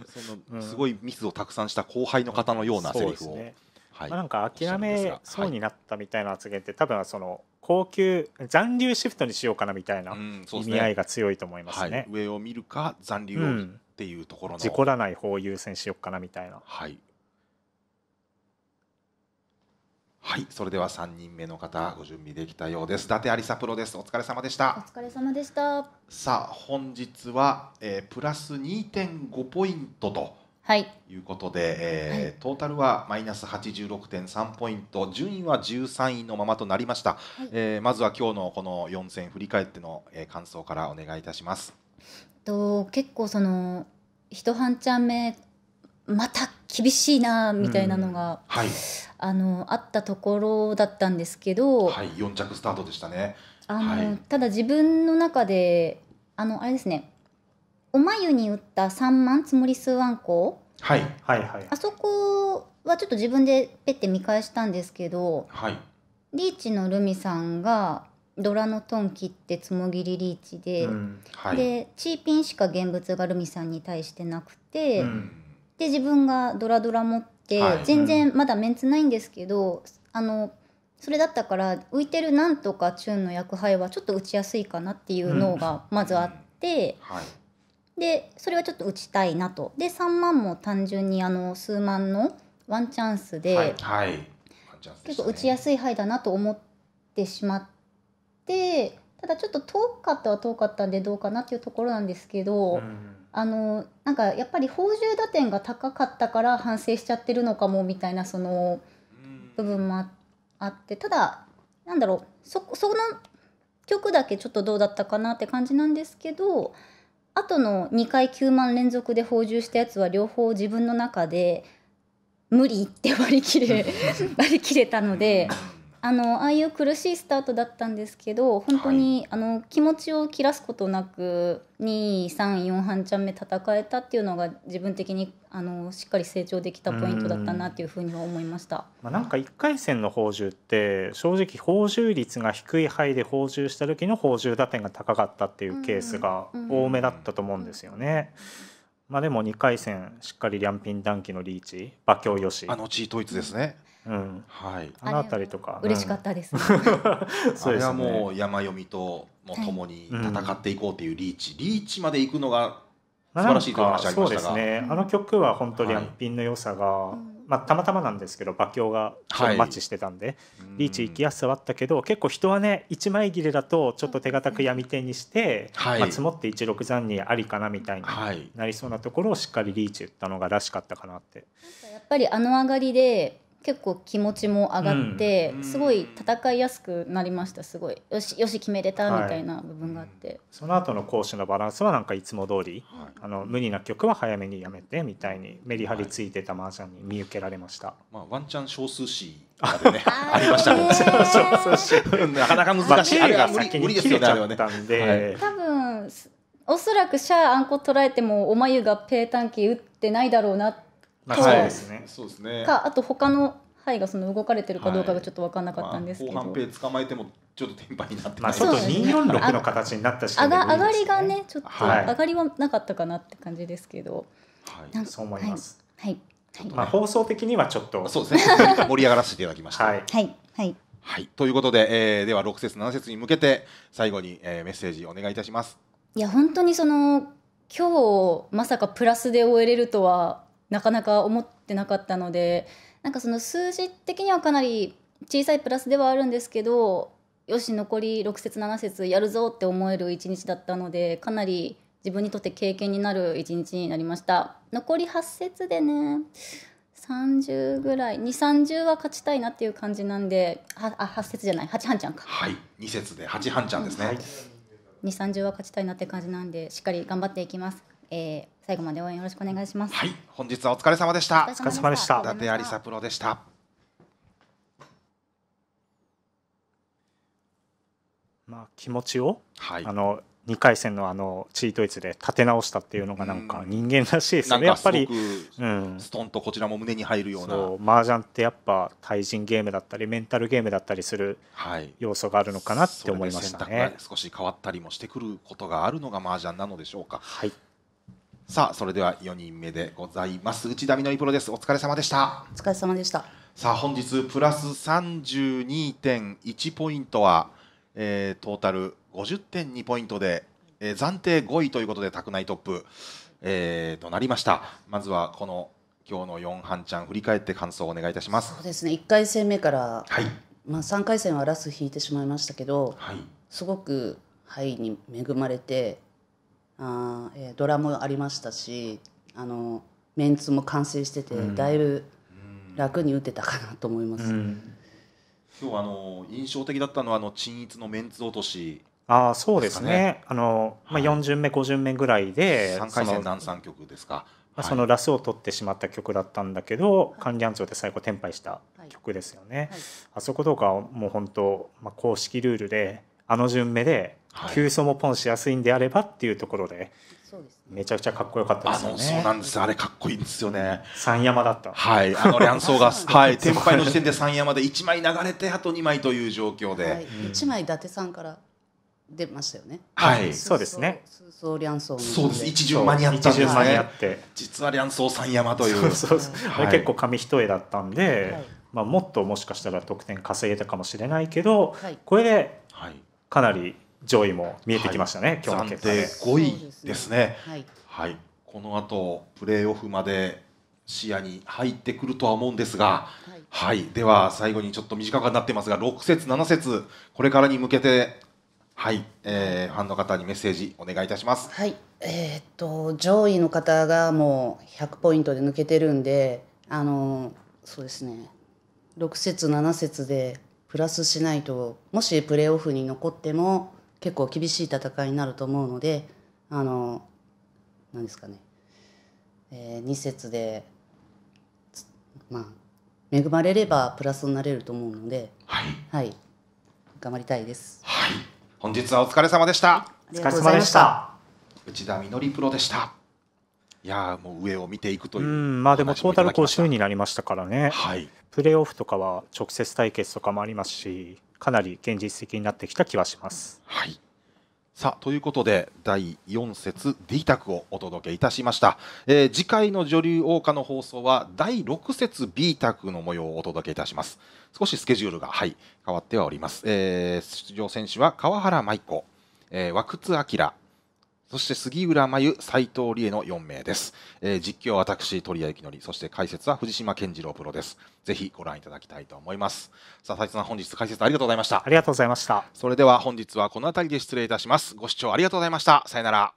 そのすごいミスをたくさんした後輩の方のようなセリフを、ね、はい、まあ、なんか諦めそうになったみたいな発言って、はい、多分その高級残留シフトにしようかなみたいな意味合いが強いと思いますね。うんすねはい、上を見るか残留を、っていうところの、事故らない方を優先しようかなみたいな。はいはいそれでは三人目の方ご準備できたようです伊達有沙プロですお疲れ様でしたお疲れ様でしたさあ本日は、えー、プラス二点五ポイントとはい、いうことで、えー、はい、トータルはマイナス八十六点三ポイント順位は十三位のままとなりました、はい、えー、まずは今日のこの四戦振り返っての、えー、感想からお願いいたしますと結構その一半チャン目また厳しいなみたいなのが、はい、あのあったところだったんですけど、はい、4着スタートでしたねあの、はい、ただ自分の中であのあれですねお眉に打った3万つもり数万個、はい、はいはいあそこはちょっと自分でペッて見返したんですけど、はい、リーチのルミさんがドラのトン切ってつもぎりリーチで、うんはい、でチーピンしか現物がルミさんに対してなくて。うんで自分がドラドラ持って、はい、全然まだメンツないんですけど、あのそれだったから浮いてるなんとかチューンの役配はちょっと打ちやすいかなっていうのがまずあって、うんはい、でそれはちょっと打ちたいなとで3万も単純にあの数万のワンチャンスで、はいはい、結構打ちやすい牌だなと思ってしまってただちょっと遠かったは遠かったんでどうかなっていうところなんですけど。うんあのなんかやっぱり宝珠打点が高かったから反省しちゃってるのかもみたいなその部分もあってただなんだろうそその曲だけちょっとどうだったかなって感じなんですけどあとの2回9万連続で放縦したやつは両方自分の中で無理って割り切れ 割り切れたのであのああいう苦しいスタートだったんですけど本当に、はい、あの気持ちを切らすことなく234半チャン目戦えたっていうのが自分的にあのしっかり成長できたポイントだったなっていうふうには思いました、まあ、なんか1回戦の宝珠って正直宝珠率が低い範囲で宝珠した時の宝珠打点が高かったっていうケースが多めだったと思うんですよね。まあ、でも2回戦しっかりンピン短期のリーチ馬強よしあのチートイツですね、うんうん、はい、あの辺りとか、嬉しかったです、それはもう山読みとも共に戦っていこうというリーチ、リーチまで行くのが素晴らしいという話ありましたがそうですね、あの曲は本当に安品の良さが、まあ、たまたまなんですけど馬強がちょっとマッチしてたんで、はい、リーチ行きやすさはあったけど結構人はね一枚切れだとちょっと手堅く闇手にして、はい、まあ、積もって一六残にありかなみたいになりそうなところをしっかりリーチ打ったのがらしかったかなって。やっぱりあの上がりで結構気持ちも上がって、うん、すごい戦いやすくなりましたすごいよしよし決めれたみたいな部分があって、はい、その後の攻守のバランスはなんかいつも通り、はい、あり無理な曲は早めにやめてみたいにメリハリついてた麻雀に見受けられました、はい、まあ、ワンチャン少数詞あね ありましたね少数詞なかなか難しい、まあ、が先に切れちゃったんで、ね、多分おそらくシャアあんこ捉えてもおまがペータンキ打ってないだろうなってはい、そうですね。そうですね。かあと他の肺がその動かれてるかどうかがちょっと分からなかったんですけど、まあ、後半ペ捕まえてもちょっとテンパになってまあちょっと246の形になったし、ね、上が上がりがねちょっと上がりはなかったかなって感じですけど、はい、そう思います。はい。はい、まあ放送的にはちょっとそうですね盛り上がらせていただきました。はい。はい。はいはい、ということで、えー、では6節7節に向けて最後に、えー、メッセージお願いいたします。いや本当にその今日まさかプラスで終えれるとはなかなか思ってなかったのでなんかその数字的にはかなり小さいプラスではあるんですけどよし残り6節7節やるぞって思える一日だったのでかなり自分にとって経験になる一日になりました残り8節でね30ぐらい230は勝ちたいなっていう感じなんではあ8節じゃない8半ちゃんかはい2節で8半ちゃんですね、うん、230は勝ちたいなって感じなんでしっかり頑張っていきますえー、最後まで応援よろしくお願いします。はい、本日はお疲れ様でした。お疲れ様でした。伊達有沙プロでした。まあ気持ちを、はい、あの2回戦のあのチートイツで立て直したっていうのがなんか人間らしいですね、うん、やっぱり、うん、ストンとこちらも胸に入るような麻雀ってやっぱ対人ゲームだったりメンタルゲームだったりする要素があるのかなって思いましたね、はい、少し変わったりもしてくることがあるのが麻雀なのでしょうかはいさあそれでは4人目でございます内田みのりプロですお疲れ様でしたお疲れ様でしたさあ本日プラス32.1ポイントは、えー、トータル50.2ポイントで、えー、暫定5位ということで宅内トップ、えー、となりましたまずはこの今日の4半ちゃん振り返って感想をお願いいたしますそうですね1回戦目から、はいまあ、3回戦はラス引いてしまいましたけど、はい、すごくハイに恵まれてあ、えー、ドラムありましたしあのメンツも完成してて、うん、だいぶ楽に打てたかなと思います、うん、今日あの印象的だったのはあの陳逸のメンツ落としあそうですね、ね、あの、まあ、4巡目、は5巡目ぐらいで3回戦何三曲ですか、まあ、そのラスを取ってしまった曲だったんだけど、はい、関連庁で最後転廃した曲ですよね、はいはい、あそことかもう本当、まあ、公式ルールであの順目で急走もポンしやすいんであればっていうところで、めちゃくちゃかっこよかったですよね。そうなんですあれかっこいいんですよね。三山だった。はい、あの乱走が、はい、天敗の時点で三山で一枚流れて、あと二枚という状況で。一、枚伊達さんから。出ましたよね。はい、そうですね。そうです。一巡間に合ったんですね。実はリャンソー三山という。そうそうあれ結構紙一重だったんで、まあもっともしかしたら得点稼げたかもしれないけど、これでかなり上位も見えてきましたね、はい、今日の結果で5位ですね、ね、はい、この後プレーオフまで視野に入ってくるとは思うんですが、はい、はい、では最後にちょっと短くなってますが6節7節これからに向けてはい、えー、ファンの方にメッセージお願いいたします。はい、えー、っと上位の方がもう100ポイントで抜けてるんで、あのそうですね。6節7節でプラスしないと、もしプレーオフに残っても結構厳しい戦いになると思うのであの何ですかね、えー、2節でまあ恵まれればプラスになれると思うので、はい、はい、頑張りたいです。はい、本日はお疲れ様でした。お疲れ様でした。内田実プロでした。いやもう上を見ていくというまあでもトータル5週になりましたからね、はい、プレーオフとかは直接対決とかもありますしかなり現実的になってきた気はします。はいさあということで第4節 D 卓をお届けいたしました、えー、次回の女流王花の放送は第6節 B 卓の模様をお届けいたします少しスケジュールが、はい、変わってはおります、えー、出場選手は川原舞子、えー、和久津明そして杉浦真由、斉藤理恵の4名です。えー、実況は私、鳥谷幸則、そして解説は藤島健次郎プロです。ぜひご覧いただきたいと思います。さあ、斉藤さん、本日解説ありがとうございました。ありがとうございました。それでは本日はこの辺りで失礼いたします。ご視聴ありがとうございました。さよなら。